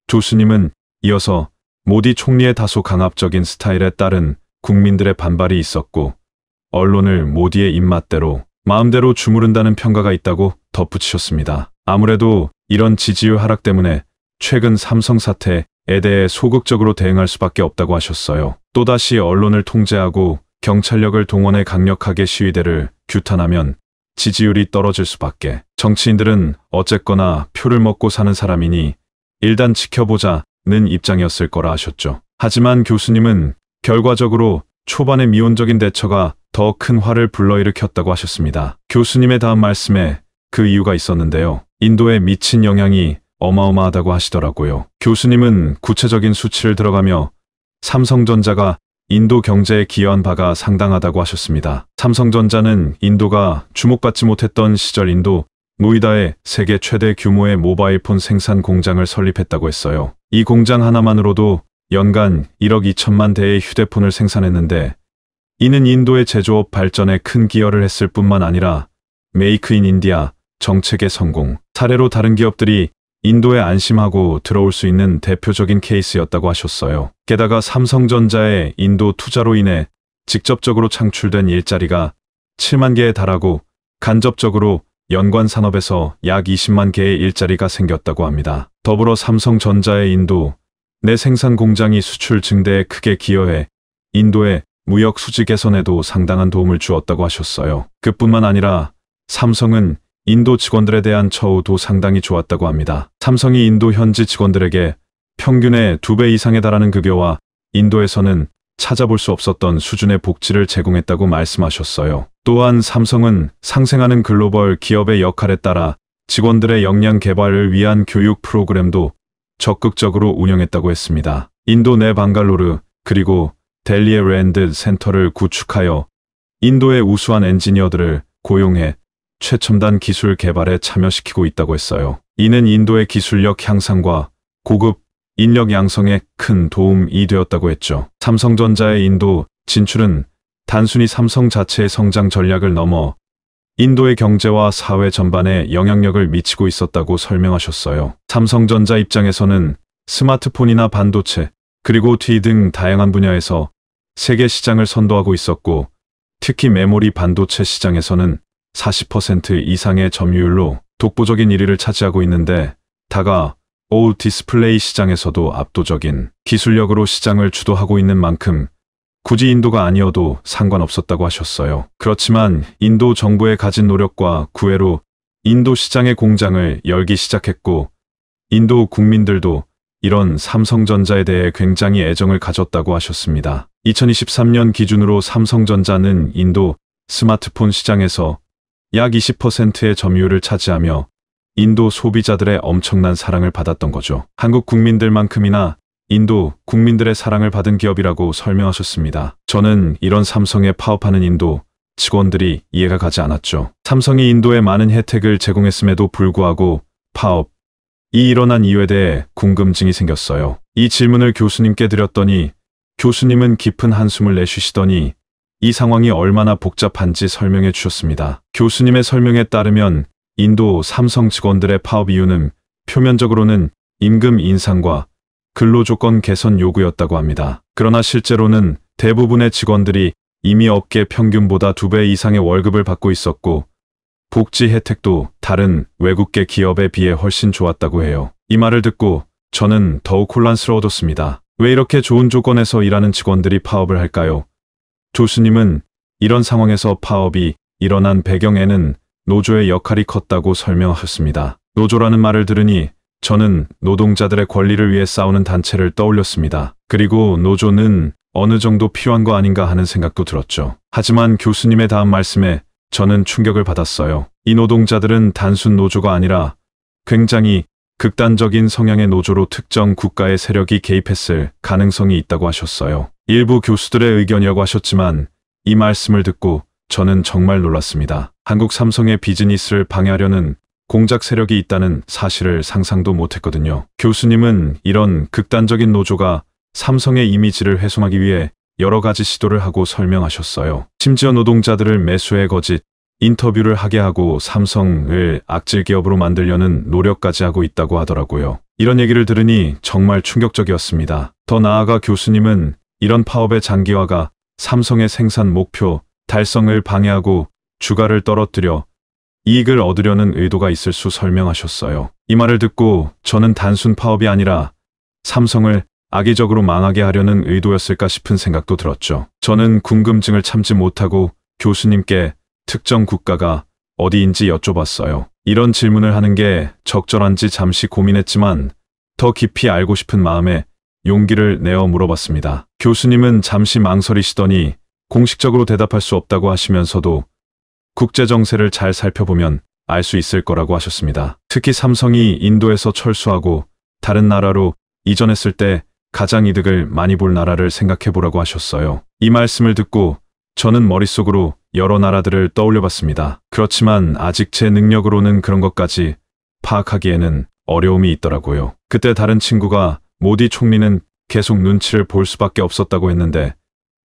조수님은 이어서 모디 총리의 다소 강압적인 스타일에 따른 국민들의 반발이 있었고 언론을 모디의 입맛대로 마음대로 주무른다는 평가가 있다고 덧붙이셨습니다. 아무래도 이런 지지율 하락 때문에 최근 삼성 사태에 대해 소극적으로 대응할 수밖에 없다고 하셨어요. 또다시 언론을 통제하고 경찰력을 동원해 강력하게 시위대를 규탄하면 지지율이 떨어질 수밖에. 정치인들은 어쨌거나 표를 먹고 사는 사람이니 일단 지켜보자는 입장이었을 거라 하셨죠. 하지만 교수님은 결과적으로 초반의 미온적인 대처가 더 큰 화를 불러일으켰다고 하셨습니다. 교수님의 다음 말씀에 그 이유가 있었는데요. 인도에 미친 영향이 어마어마하다고 하시더라고요. 교수님은 구체적인 수치를 들어가며 삼성전자가 인도 경제에 기여한 바가 상당하다고 하셨습니다. 삼성전자는 인도가 주목받지 못했던 시절 인도 노이다에 세계 최대 규모의 모바일폰 생산 공장을 설립했다고 했어요. 이 공장 하나만으로도 연간 1억 2천만 대의 휴대폰을 생산했는데 이는 인도의 제조업 발전에 큰 기여를 했을 뿐만 아니라 메이크 인 인디아 정책의 성공, 사례로 다른 기업들이 인도에 안심하고 들어올 수 있는 대표적인 케이스였다고 하셨어요. 게다가 삼성전자의 인도 투자로 인해 직접적으로 창출된 일자리가 7만 개에 달하고 간접적으로 연관 산업에서 약 20만 개의 일자리가 생겼다고 합니다. 더불어 삼성전자의 인도 내 생산 공장이 수출 증대에 크게 기여해 인도의 무역 수지 개선에도 상당한 도움을 주었다고 하셨어요. 그뿐만 아니라 삼성은 인도 직원들에 대한 처우도 상당히 좋았다고 합니다. 삼성이 인도 현지 직원들에게 평균의 2배 이상에 달하는 급여와 인도에서는 찾아볼 수 없었던 수준의 복지를 제공했다고 말씀하셨어요. 또한 삼성은 상생하는 글로벌 기업의 역할에 따라 직원들의 역량 개발을 위한 교육 프로그램도 적극적으로 운영했다고 했습니다. 인도 내 방갈로르 그리고 델리의 랜드 센터를 구축하여 인도의 우수한 엔지니어들을 고용해 최첨단 기술 개발에 참여시키고 있다고 했어요. 이는 인도의 기술력 향상과 고급 인력 양성에 큰 도움이 되었다고 했죠. 삼성전자의 인도 진출은 단순히 삼성 자체의 성장 전략을 넘어 인도의 경제와 사회 전반에 영향력을 미치고 있었다고 설명하셨어요. 삼성전자 입장에서는 스마트폰이나 반도체, 그리고 뒤 등 다양한 분야에서 세계 시장을 선도하고 있었고, 특히 메모리 반도체 시장에서는 40% 이상의 점유율로 독보적인 1위를 차지하고 있는데 다가 오우 디스플레이 시장에서도 압도적인 기술력으로 시장을 주도하고 있는 만큼 굳이 인도가 아니어도 상관없었다고 하셨어요. 그렇지만 인도 정부의 가진 노력과 구애로 인도 시장의 공장을 열기 시작했고 인도 국민들도 이런 삼성전자에 대해 굉장히 애정을 가졌다고 하셨습니다. 2023년 기준으로 삼성전자는 인도 스마트폰 시장에서 약 20%의 점유율을 차지하며 인도 소비자들의 엄청난 사랑을 받았던 거죠. 한국 국민들만큼이나 인도 국민들의 사랑을 받은 기업이라고 설명하셨습니다. 저는 이런 삼성에 파업하는 인도 직원들이 이해가 가지 않았죠. 삼성이 인도에 많은 혜택을 제공했음에도 불구하고 파업, 이 일어난 이유에 대해 궁금증이 생겼어요. 이 질문을 교수님께 드렸더니 교수님은 깊은 한숨을 내쉬시더니 이 상황이 얼마나 복잡한지 설명해 주셨습니다. 교수님의 설명에 따르면 인도 삼성 직원들의 파업 이유는 표면적으로는 임금 인상과 근로조건 개선 요구였다고 합니다. 그러나 실제로는 대부분의 직원들이 이미 업계 평균보다 두 배 이상의 월급을 받고 있었고 복지 혜택도 다른 외국계 기업에 비해 훨씬 좋았다고 해요. 이 말을 듣고 저는 더욱 혼란스러워졌습니다. 왜 이렇게 좋은 조건에서 일하는 직원들이 파업을 할까요? 조수님은 이런 상황에서 파업이 일어난 배경에는 노조의 역할이 컸다고 설명하셨습니다. 노조라는 말을 들으니 저는 노동자들의 권리를 위해 싸우는 단체를 떠올렸습니다. 그리고 노조는 어느 정도 필요한 거 아닌가 하는 생각도 들었죠. 하지만 교수님의 다음 말씀에 저는 충격을 받았어요. 이 노동자들은 단순 노조가 아니라 굉장히 극단적인 성향의 노조로 특정 국가의 세력이 개입했을 가능성이 있다고 하셨어요. 일부 교수들의 의견이라고 하셨지만 이 말씀을 듣고 저는 정말 놀랐습니다. 한국 삼성의 비즈니스를 방해하려는 공작 세력이 있다는 사실을 상상도 못했거든요. 교수님은 이런 극단적인 노조가 삼성의 이미지를 훼손하기 위해 여러 가지 시도를 하고 설명하셨어요. 심지어 노동자들을 매수해 거짓, 인터뷰를 하게 하고 삼성을 악질 기업으로 만들려는 노력까지 하고 있다고 하더라고요. 이런 얘기를 들으니 정말 충격적이었습니다. 더 나아가 교수님은 이런 파업의 장기화가 삼성의 생산 목표 달성을 방해하고 주가를 떨어뜨려 이익을 얻으려는 의도가 있을 수 설명하셨어요. 이 말을 듣고 저는 단순 파업이 아니라 삼성을 악의적으로 망하게 하려는 의도였을까 싶은 생각도 들었죠. 저는 궁금증을 참지 못하고 교수님께 특정 국가가 어디인지 여쭤봤어요. 이런 질문을 하는 게 적절한지 잠시 고민했지만 더 깊이 알고 싶은 마음에 용기를 내어 물어봤습니다. 교수님은 잠시 망설이시더니 공식적으로 대답할 수 없다고 하시면서도 국제 정세를 잘 살펴보면 알 수 있을 거라고 하셨습니다. 특히 삼성이 인도에서 철수하고 다른 나라로 이전했을 때 가장 이득을 많이 볼 나라를 생각해 보라고 하셨어요. 이 말씀을 듣고 저는 머릿속으로 여러 나라들을 떠올려 봤습니다. 그렇지만 아직 제 능력으로는 그런 것까지 파악하기에는 어려움이 있더라고요. 그때 다른 친구가 모디 총리는 계속 눈치를 볼 수밖에 없었다고 했는데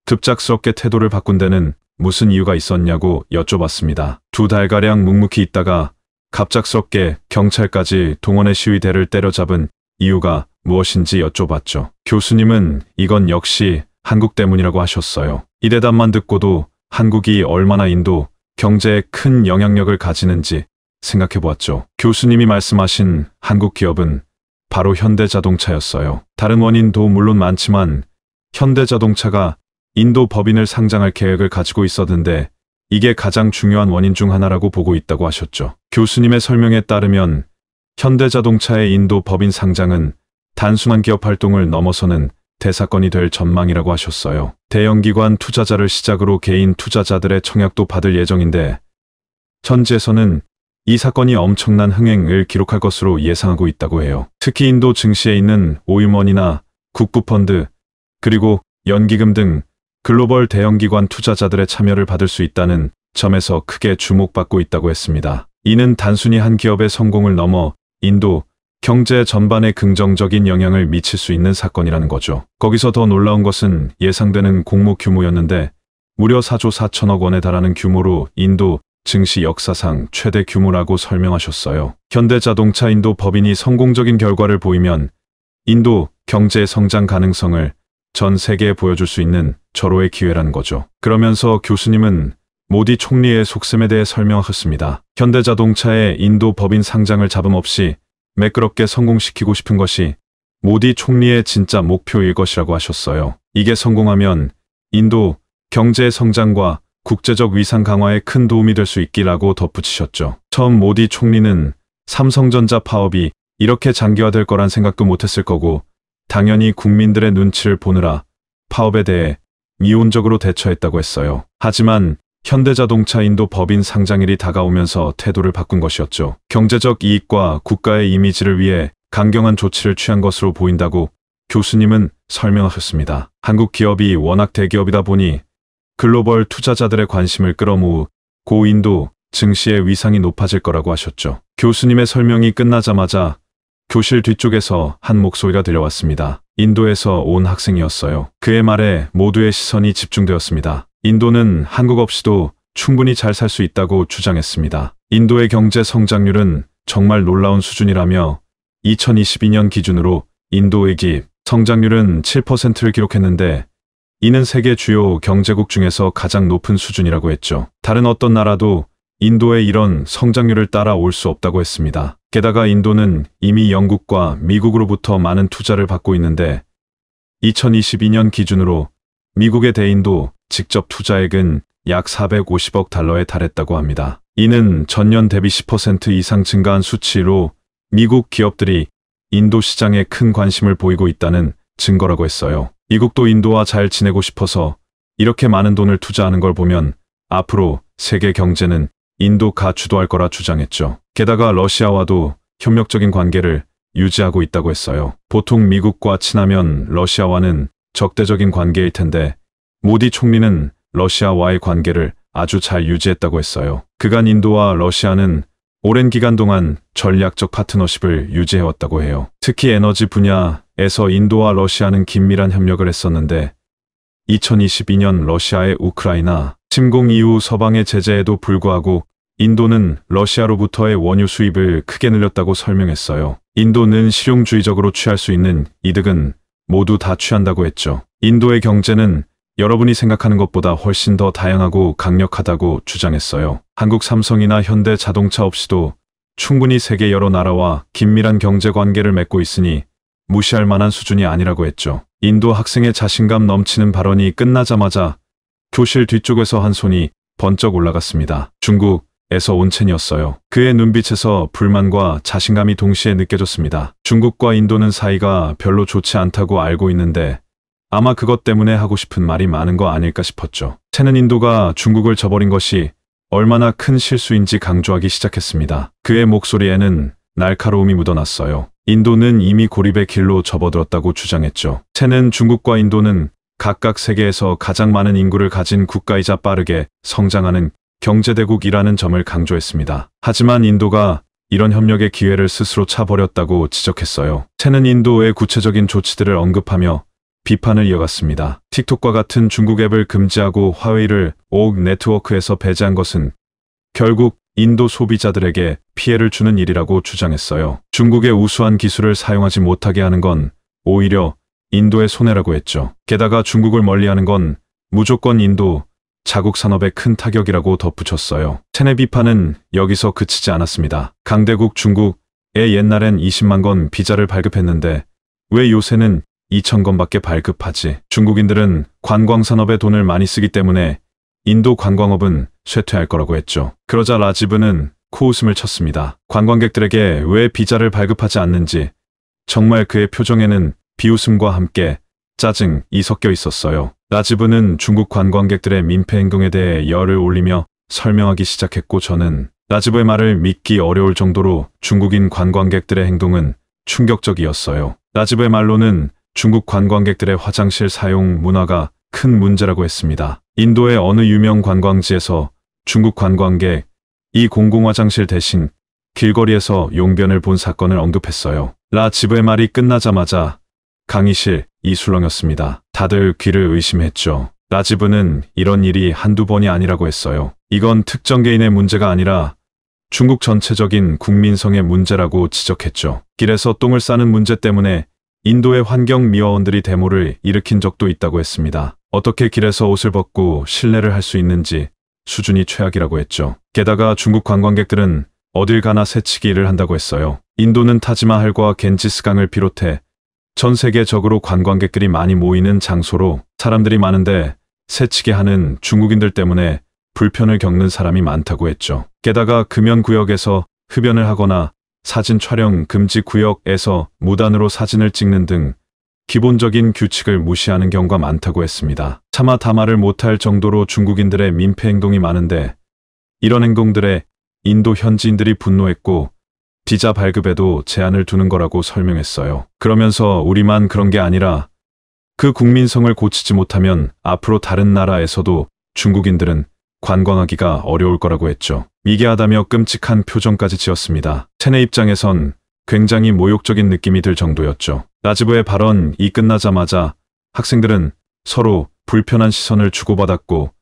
급작스럽게 태도를 바꾼 데는 무슨 이유가 있었냐고 여쭤봤습니다. 두 달가량 묵묵히 있다가 갑작스럽게 경찰까지 동원의 시위대를 때려잡은 이유가 무엇인지 여쭤봤죠. 교수님은 이건 역시 한국 때문이라고 하셨어요. 이 대답만 듣고도 한국이 얼마나 인도 경제에 큰 영향력을 가지는지 생각해 보았죠. 교수님이 말씀하신 한국 기업은 바로 현대자동차였어요. 다른 원인도 물론 많지만 현대자동차가 인도 법인을 상장할 계획을 가지고 있었는데 이게 가장 중요한 원인 중 하나라고 보고 있다고 하셨죠. 교수님의 설명에 따르면 현대자동차의 인도 법인 상장은 단순한 기업 활동을 넘어서는 대사건이 될 전망이라고 하셨어요. 대형기관 투자자를 시작으로 개인 투자자들의 청약도 받을 예정인데 현지에서는 이 사건이 엄청난 흥행을 기록할 것으로 예상하고 있다고 해요. 특히 인도 증시에 있는 오유먼이나 국부펀드 그리고 연기금 등 글로벌 대형기관 투자자들의 참여를 받을 수 있다는 점에서 크게 주목받고 있다고 했습니다. 이는 단순히 한 기업의 성공을 넘어 인도 경제 전반에 긍정적인 영향을 미칠 수 있는 사건이라는 거죠. 거기서 더 놀라운 것은 예상되는 공모 규모였는데 무려 4조 4천억 원에 달하는 규모로 인도 증시 역사상 최대 규모라고 설명하셨어요. 현대자동차 인도 법인이 성공적인 결과를 보이면 인도 경제 성장 가능성을 전 세계에 보여줄 수 있는 절호의 기회란 거죠. 그러면서 교수님은 모디 총리의 속셈에 대해 설명하셨습니다. 현대자동차의 인도 법인 상장을 잡음 없이 매끄럽게 성공시키고 싶은 것이 모디 총리의 진짜 목표일 것이라고 하셨어요. 이게 성공하면 인도 경제 성장과 국제적 위상 강화에 큰 도움이 될 수 있기라고 덧붙이셨죠. 처음 모디 총리는 삼성전자 파업이 이렇게 장기화될 거란 생각도 못했을 거고 당연히 국민들의 눈치를 보느라 파업에 대해 미온적으로 대처했다고 했어요. 하지만 현대자동차 인도 법인 상장일이 다가오면서 태도를 바꾼 것이었죠. 경제적 이익과 국가의 이미지를 위해 강경한 조치를 취한 것으로 보인다고 교수님은 설명하셨습니다. 한국 기업이 워낙 대기업이다 보니 글로벌 투자자들의 관심을 끌어모으 고인도 증시의 위상이 높아질 거라고 하셨죠. 교수님의 설명이 끝나자마자 교실 뒤쪽에서 한 목소리가 들려왔습니다. 인도에서 온 학생이었어요. 그의 말에 모두의 시선이 집중되었습니다. 인도는 한국 없이도 충분히 잘 살 수 있다고 주장했습니다. 인도의 경제 성장률은 정말 놀라운 수준이라며 2022년 기준으로 인도의 기 성장률은 7%를 기록했는데 이는 세계 주요 경제국 중에서 가장 높은 수준이라고 했죠. 다른 어떤 나라도 인도의 이런 성장률을 따라올 수 없다고 했습니다. 게다가 인도는 이미 영국과 미국으로부터 많은 투자를 받고 있는데 2022년 기준으로 미국의 대인도 직접 투자액은 약 450억 달러에 달했다고 합니다. 이는 전년 대비 10% 이상 증가한 수치로 미국 기업들이 인도 시장에 큰 관심을 보이고 있다는 증거라고 했어요. 미국도 인도와 잘 지내고 싶어서 이렇게 많은 돈을 투자하는 걸 보면 앞으로 세계 경제는 인도가 주도할 거라 주장했죠. 게다가 러시아와도 협력적인 관계를 유지하고 있다고 했어요. 보통 미국과 친하면 러시아와는 적대적인 관계일 텐데 모디 총리는 러시아와의 관계를 아주 잘 유지했다고 했어요. 그간 인도와 러시아는 오랜 기간 동안 전략적 파트너십을 유지해왔다고 해요. 특히 에너지 분야에서 인도와 러시아는 긴밀한 협력을 했었는데 2022년 러시아의 우크라이나 침공 이후 서방의 제재에도 불구하고 인도는 러시아로부터의 원유 수입을 크게 늘렸다고 설명했어요. 인도는 실용주의적으로 취할 수 있는 이득은 모두 다 취한다고 했죠. 인도의 경제는 여러분이 생각하는 것보다 훨씬 더 다양하고 강력하다고 주장했어요. 한국 삼성이나 현대 자동차 없이도 충분히 세계 여러 나라와 긴밀한 경제 관계를 맺고 있으니 무시할 만한 수준이 아니라고 했죠. 인도 학생의 자신감 넘치는 발언이 끝나자마자 교실 뒤쪽에서 한 손이 번쩍 올라갔습니다. 중국에서 온 첸이었어요. 그의 눈빛에서 불만과 자신감이 동시에 느껴졌습니다. 중국과 인도는 사이가 별로 좋지 않다고 알고 있는데 아마 그것 때문에 하고 싶은 말이 많은 거 아닐까 싶었죠. 첸은 인도가 중국을 저버린 것이 얼마나 큰 실수인지 강조하기 시작했습니다. 그의 목소리에는 날카로움이 묻어났어요. 인도는 이미 고립의 길로 접어들었다고 주장했죠. 채는 중국과 인도는 각각 세계에서 가장 많은 인구를 가진 국가이자 빠르게 성장하는 경제대국이라는 점을 강조했습니다. 하지만 인도가 이런 협력의 기회를 스스로 차버렸다고 지적했어요. 채는 인도의 구체적인 조치들을 언급하며 비판을 이어갔습니다. 틱톡과 같은 중국 앱을 금지하고 화웨이를 오옥 네트워크에서 배제한 것은 결국 인도 소비자들에게 피해를 주는 일이라고 주장했어요. 중국의 우수한 기술을 사용하지 못하게 하는 건 오히려 인도의 손해라고 했죠. 게다가 중국을 멀리하는 건 무조건 인도 자국 산업에 큰 타격이라고 덧붙였어요. 체내 비판은 여기서 그치지 않았습니다. 강대국 중국에 옛날엔 20만 건 비자를 발급했는데 왜 요새는 2천 건밖에 발급하지. 중국인들은 관광산업에 돈을 많이 쓰기 때문에 인도 관광업은 쇠퇴할 거라고 했죠. 그러자 라지브는 코웃음을 쳤습니다. 관광객들에게 왜 비자를 발급하지 않는지 정말 그의 표정에는 비웃음과 함께 짜증이 섞여 있었어요. 라지브는 중국 관광객들의 민폐 행동에 대해 열을 올리며 설명하기 시작했고 저는 라지브의 말을 믿기 어려울 정도로 중국인 관광객들의 행동은 충격적이었어요. 라지브의 말로는 중국 관광객들의 화장실 사용 문화가 큰 문제라고 했습니다. 인도의 어느 유명 관광지에서 중국 관광객 이 공공화장실 대신 길거리에서 용변을 본 사건을 언급했어요. 라 지브의 말이 끝나자마자 강의실 이술렁였습니다. 다들 귀를 의심했죠. 라지브는 이런 일이 한두 번이 아니라고 했어요. 이건 특정 개인의 문제가 아니라 중국 전체적인 국민성의 문제라고 지적했죠. 길에서 똥을 싸는 문제 때문에 인도의 환경 미화원들이 데모를 일으킨 적도 있다고 했습니다. 어떻게 길에서 옷을 벗고 실내를 할 수 있는지 수준이 최악이라고 했죠. 게다가 중국 관광객들은 어딜 가나 새치기를 한다고 했어요. 인도는 타지마할과 겐지스강을 비롯해 전 세계적으로 관광객들이 많이 모이는 장소로 사람들이 많은데 새치기 하는 중국인들 때문에 불편을 겪는 사람이 많다고 했죠. 게다가 금연구역에서 흡연을 하거나 사진 촬영 금지 구역에서 무단으로 사진을 찍는 등 기본적인 규칙을 무시하는 경우가 많다고 했습니다. 차마 담화를 못할 정도로 중국인들의 민폐 행동이 많은데 이런 행동들에 인도 현지인들이 분노했고 비자 발급에도 제한을 두는 거라고 설명했어요. 그러면서 우리만 그런 게 아니라 그 국민성을 고치지 못하면 앞으로 다른 나라에서도 중국인들은 관광하기가 어려울 거라고 했죠. 미개하다며 끔찍한 표정까지 지었습니다. 체내 입장에선 굉장히 모욕적인 느낌이 들 정도였죠. 나즈부의 발언이 끝나자마자 학생들은 서로 불편한 시선을 주고받았고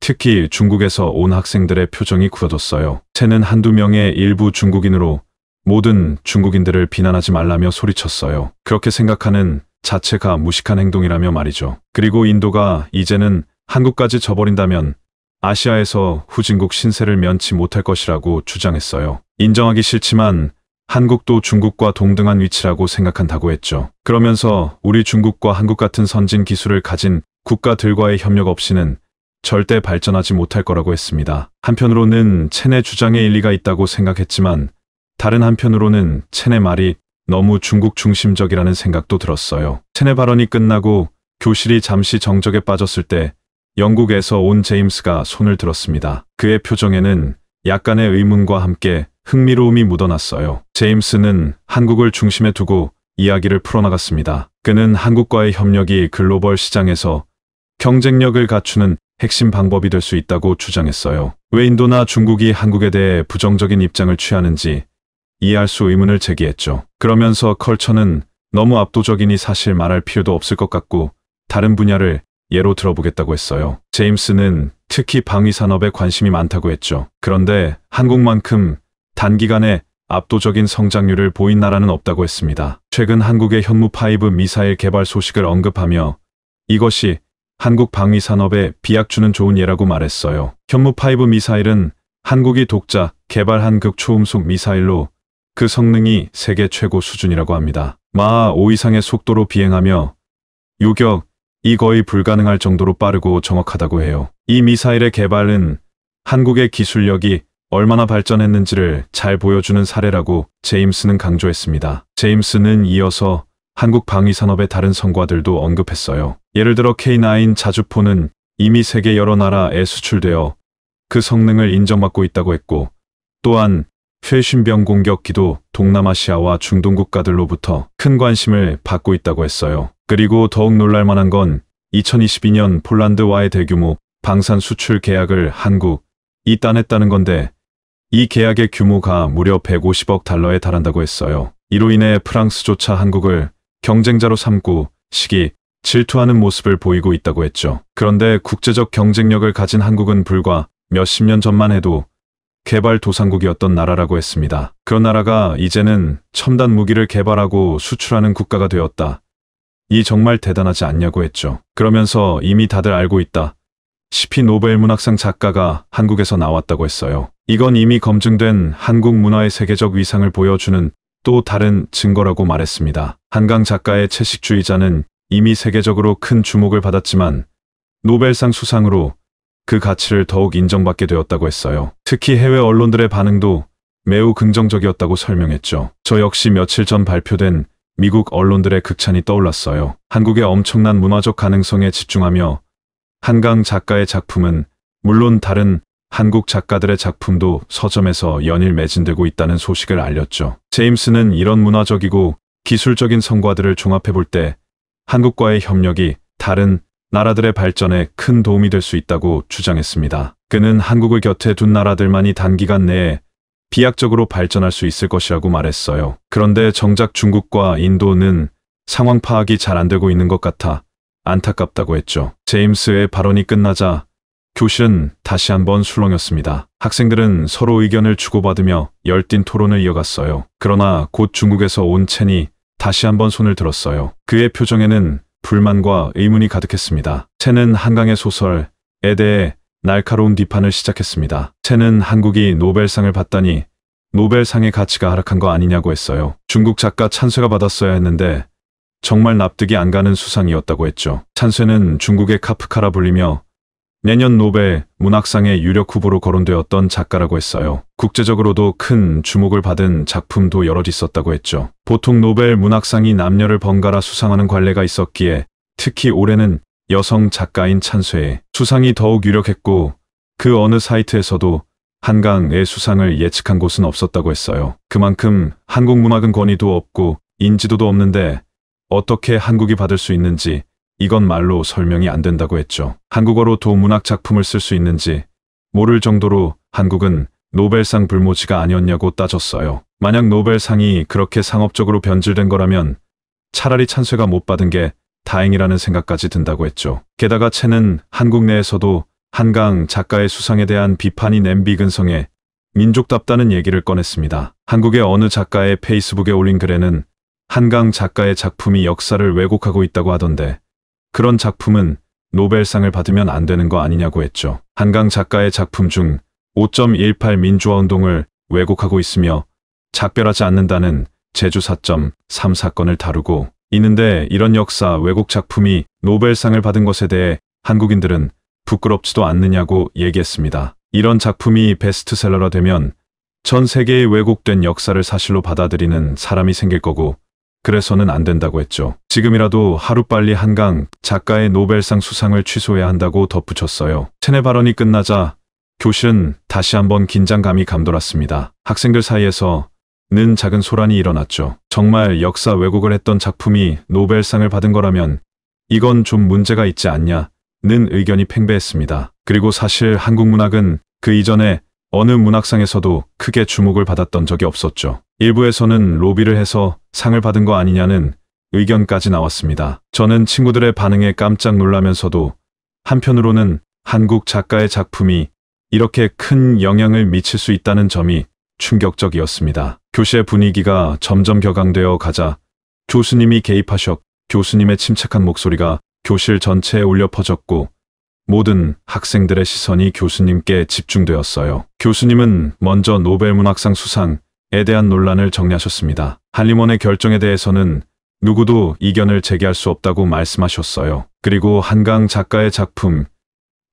특히 중국에서 온 학생들의 표정이 굳어졌어요. 체는 한두 명의 일부 중국인으로 모든 중국인들을 비난하지 말라며 소리쳤어요. 그렇게 생각하는 자체가 무식한 행동이라며 말이죠. 그리고 인도가 이제는 한국까지 져버린다면 아시아에서 후진국 신세를 면치 못할 것이라고 주장했어요. 인정하기 싫지만 한국도 중국과 동등한 위치라고 생각한다고 했죠. 그러면서 우리 중국과 한국 같은 선진 기술을 가진 국가들과의 협력 없이는 절대 발전하지 못할 거라고 했습니다. 한편으로는 첸의 주장에 일리가 있다고 생각했지만 다른 한편으로는 첸의 말이 너무 중국 중심적이라는 생각도 들었어요. 첸의 발언이 끝나고 교실이 잠시 정적에 빠졌을 때 영국에서 온 제임스가 손을 들었습니다. 그의 표정에는 약간의 의문과 함께 흥미로움이 묻어났어요. 제임스는 한국을 중심에 두고 이야기를 풀어나갔습니다. 그는 한국과의 협력이 글로벌 시장에서 경쟁력을 갖추는 핵심 방법이 될 수 있다고 주장했어요. 왜 인도나 중국이 한국에 대해 부정적인 입장을 취하는지 이해할 수 의문을 제기했죠. 그러면서 컬처는 너무 압도적이니 사실 말할 필요도 없을 것 같고 다른 분야를 예로 들어보겠다고 했어요. 제임스는 특히 방위 산업에 관심이 많다고 했죠. 그런데 한국만큼 단기간에 압도적인 성장률을 보인 나라는 없다고 했습니다. 최근 한국의 현무5 미사일 개발 소식을 언급하며 이것이 한국 방위 산업에 비약주는 좋은 예라고 말했어요. 현무5 미사일은 한국이 독자 개발한 극초음속 미사일로 그 성능이 세계 최고 수준이라고 합니다. 마하 5 이상의 속도로 비행하며 요격, 이 거의 불가능할 정도로 빠르고 정확하다고 해요. 이 미사일의 개발은 한국의 기술력이 얼마나 발전했는지를 잘 보여주는 사례라고 제임스는 강조했습니다. 제임스는 이어서 한국 방위산업의 다른 성과들도 언급했어요. 예를 들어 K9 자주포는 이미 세계 여러 나라에 수출되어 그 성능을 인정받고 있다고 했고 또한 최신병 공격기도 동남아시아와 중동 국가들로부터 큰 관심을 받고 있다고 했어요. 그리고 더욱 놀랄만한 건 2022년 폴란드와의 대규모 방산 수출 계약을 한국, 이딴했다는 건데 이 계약의 규모가 무려 150억 달러에 달한다고 했어요. 이로 인해 프랑스조차 한국을 경쟁자로 삼고 시기, 질투하는 모습을 보이고 있다고 했죠. 그런데 국제적 경쟁력을 가진 한국은 불과 몇십 년 전만 해도 개발도상국이었던 나라라고 했습니다. 그 나라가 이제는 첨단 무기를 개발하고 수출하는 국가가 되었다. 이 정말 대단하지 않냐고 했죠. 그러면서 이미 다들 알고 있다. 시피 노벨 문학상 작가가 한국에서 나왔다고 했어요. 이건 이미 검증된 한국 문화의 세계적 위상을 보여주는 또 다른 증거라고 말했습니다. 한강 작가의 채식주의자는 이미 세계적으로 큰 주목을 받았지만 노벨상 수상으로 그 가치를 더욱 인정받게 되었다고 했어요. 특히 해외 언론들의 반응도 매우 긍정적이었다고 설명했죠. 저 역시 며칠 전 발표된 미국 언론들의 극찬이 떠올랐어요. 한국의 엄청난 문화적 가능성에 집중하며 한강 작가의 작품은 물론 다른 한국 작가들의 작품도 서점에서 연일 매진되고 있다는 소식을 알렸죠. 제임스는 이런 문화적이고 기술적인 성과들을 종합해 볼 때 한국과의 협력이 다른 나라들의 발전에 큰 도움이 될 수 있다고 주장했습니다. 그는 한국을 곁에 둔 나라들만이 단기간 내에 비약적으로 발전할 수 있을 것이라고 말했어요. 그런데 정작 중국과 인도는 상황 파악이 잘 안 되고 있는 것 같아 안타깝다고 했죠. 제임스의 발언이 끝나자 교실은 다시 한번 술렁였습니다. 학생들은 서로 의견을 주고받으며 열띤 토론을 이어갔어요. 그러나 곧 중국에서 온 첸이 다시 한번 손을 들었어요. 그의 표정에는 불만과 의문이 가득했습니다. 채는 한강의 소설 에 대해 날카로운 비판을 시작했습니다. 채는 한국이 노벨상을 받다니 노벨상의 가치가 하락한 거 아니냐고 했어요. 중국 작가 찬쇠가 받았어야 했는데 정말 납득이 안 가는 수상이었다고 했죠. 찬쇠는 중국의 카프카라 불리며 내년 노벨 문학상의 유력 후보로 거론되었던 작가라고 했어요. 국제적으로도 큰 주목을 받은 작품도 여럿 있었다고 했죠. 보통 노벨 문학상이 남녀를 번갈아 수상하는 관례가 있었기에 특히 올해는 여성 작가인 찬쇠의 수상이 더욱 유력했고 그 어느 사이트에서도 한강의 수상을 예측한 곳은 없었다고 했어요. 그만큼 한국 문학은 권위도 없고 인지도도 없는데 어떻게 한국이 받을 수 있는지 이건 말로 설명이 안 된다고 했죠. 한국어로 도문학 작품을 쓸 수 있는지 모를 정도로 한국은 노벨상 불모지가 아니었냐고 따졌어요. 만약 노벨상이 그렇게 상업적으로 변질된 거라면 차라리 찬쇠가 못 받은 게 다행이라는 생각까지 든다고 했죠. 게다가 채는 한국 내에서도 한강 작가의 수상에 대한 비판이 냄비 근성에 민족답다는 얘기를 꺼냈습니다. 한국의 어느 작가의 페이스북에 올린 글에는 한강 작가의 작품이 역사를 왜곡하고 있다고 하던데 그런 작품은 노벨상을 받으면 안 되는 거 아니냐고 했죠. 한강 작가의 작품 중 5.18 민주화운동을 왜곡하고 있으며 작별하지 않는다는 제주 4.3 사건을 다루고 있는데 이런 역사 왜곡 작품이 노벨상을 받은 것에 대해 한국인들은 부끄럽지도 않느냐고 얘기했습니다. 이런 작품이 베스트셀러라 되면 전 세계의 왜곡된 역사를 사실로 받아들이는 사람이 생길 거고 그래서는 안 된다고 했죠. 지금이라도 하루빨리 한강 작가의 노벨상 수상을 취소해야 한다고 덧붙였어요. 체내 발언이 끝나자 교실은 다시 한번 긴장감이 감돌았습니다. 학생들 사이에서 는 작은 소란이 일어났죠. 정말 역사 왜곡을 했던 작품이 노벨상을 받은 거라면 이건 좀 문제가 있지 않냐 는 의견이 팽배했습니다. 그리고 사실 한국 문학은 그 이전에 어느 문학상에서도 크게 주목을 받았던 적이 없었죠. 일부에서는 로비를 해서 상을 받은 거 아니냐는 의견까지 나왔습니다. 저는 친구들의 반응에 깜짝 놀라면서도 한편으로는 한국 작가의 작품이 이렇게 큰 영향을 미칠 수 있다는 점이 충격적이었습니다. 교실의 분위기가 점점 격앙되어 가자 교수님이 개입하셨 교수님의 침착한 목소리가 교실 전체에 울려 퍼졌고 모든 학생들의 시선이 교수님께 집중되었어요. 교수님은 먼저 노벨문학상 수상에 대한 논란을 정리하셨습니다. 한림원의 결정에 대해서는 누구도 이견을 제기할 수 없다고 말씀하셨어요. 그리고 한강 작가의 작품,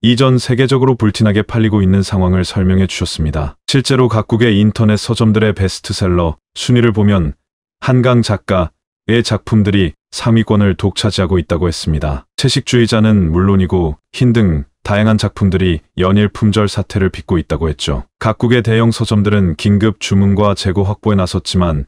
이전 세계적으로 불티나게 팔리고 있는 상황을 설명해 주셨습니다. 실제로 각국의 인터넷 서점들의 베스트셀러 순위를 보면 한강 작가 의 작품들이 상위권을 독차지하고 있다고 했습니다. 채식주의자는 물론이고 힌 등 다양한 작품들이 연일 품절 사태를 빚고 있다고 했죠. 각국의 대형 서점들은 긴급 주문과 재고 확보에 나섰지만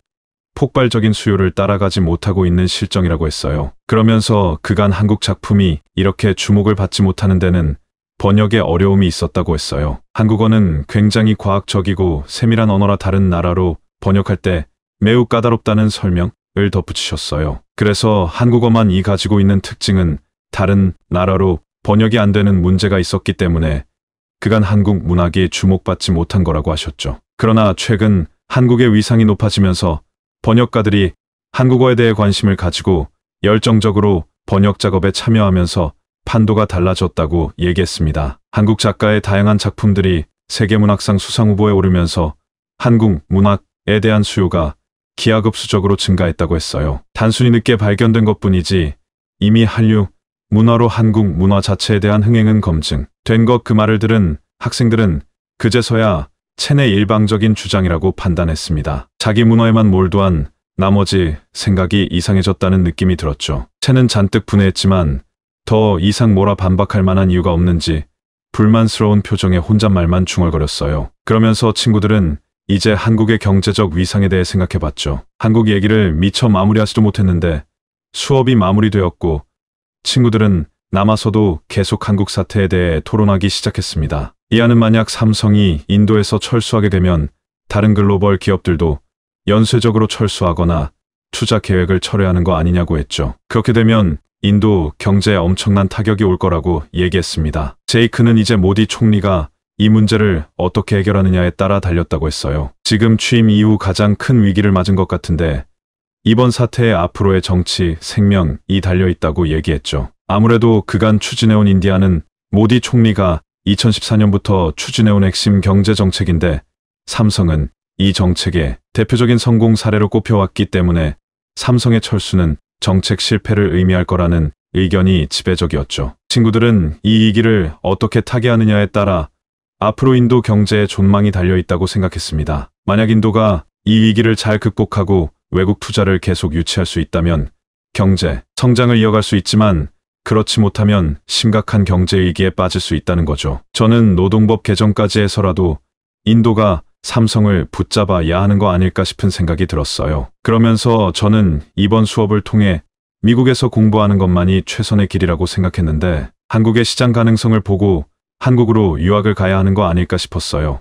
폭발적인 수요를 따라가지 못하고 있는 실정이라고 했어요. 그러면서 그간 한국 작품이 이렇게 주목을 받지 못하는 데는 번역에 어려움이 있었다고 했어요. 한국어는 굉장히 과학적이고 세밀한 언어라 다른 나라로 번역할 때 매우 까다롭다는 설명, 을 덧붙이셨어요. 그래서 한국어만 이 가지고 있는 특징은 다른 나라로 번역이 안 되는 문제가 있었기 때문에 그간 한국 문학이 주목받지 못한 거라고 하셨죠. 그러나 최근 한국의 위상이 높아지면서 번역가들이 한국어에 대해 관심을 가지고 열정적으로 번역 작업에 참여하면서 판도가 달라졌다고 얘기했습니다. 한국 작가의 다양한 작품들이 세계문학상 수상 후보에 오르면서 한국 문학에 대한 수요가 기하급수적으로 증가했다고 했어요. 단순히 늦게 발견된 것뿐이지 이미 한류, 문화로 한국 문화 자체에 대한 흥행은 검증된 것 그 말을 들은 학생들은 그제서야 체내 일방적인 주장이라고 판단했습니다. 자기 문화에만 몰두한 나머지 생각이 이상해졌다는 느낌이 들었죠. 체는 잔뜩 분해했지만 더 이상 뭐라 반박할 만한 이유가 없는지 불만스러운 표정에 혼잣말만 중얼거렸어요. 그러면서 친구들은 이제 한국의 경제적 위상에 대해 생각해 봤죠. 한국 얘기를 미처 마무리하지도 못했는데 수업이 마무리되었고 친구들은 남아서도 계속 한국 사태에 대해 토론하기 시작했습니다. 이하는 만약 삼성이 인도에서 철수하게 되면 다른 글로벌 기업들도 연쇄적으로 철수하거나 투자 계획을 철회하는 거 아니냐고 했죠. 그렇게 되면 인도 경제에 엄청난 타격이 올 거라고 얘기했습니다. 제이크는 이제 모디 총리가 이 문제를 어떻게 해결하느냐에 따라 달렸다고 했어요. 지금 취임 이후 가장 큰 위기를 맞은 것 같은데 이번 사태에 앞으로의 정치, 생명이 달려있다고 얘기했죠. 아무래도 그간 추진해온 인디아는 모디 총리가 2014년부터 추진해온 핵심 경제 정책인데 삼성은 이 정책의 대표적인 성공 사례로 꼽혀왔기 때문에 삼성의 철수는 정책 실패를 의미할 거라는 의견이 지배적이었죠. 친구들은 이 이기를 어떻게 타개하느냐에 따라 앞으로 인도 경제에 존망이 달려있다고 생각했습니다. 만약 인도가 이 위기를 잘 극복하고 외국 투자를 계속 유치할 수 있다면 경제, 성장을 이어갈 수 있지만 그렇지 못하면 심각한 경제 위기에 빠질 수 있다는 거죠. 저는 노동법 개정까지 해서라도 인도가 삼성을 붙잡아야 하는 거 아닐까 싶은 생각이 들었어요. 그러면서 저는 이번 수업을 통해 미국에서 공부하는 것만이 최선의 길이라고 생각했는데 한국의 시장 가능성을 보고 한국으로 유학을 가야 하는 거 아닐까 싶었어요.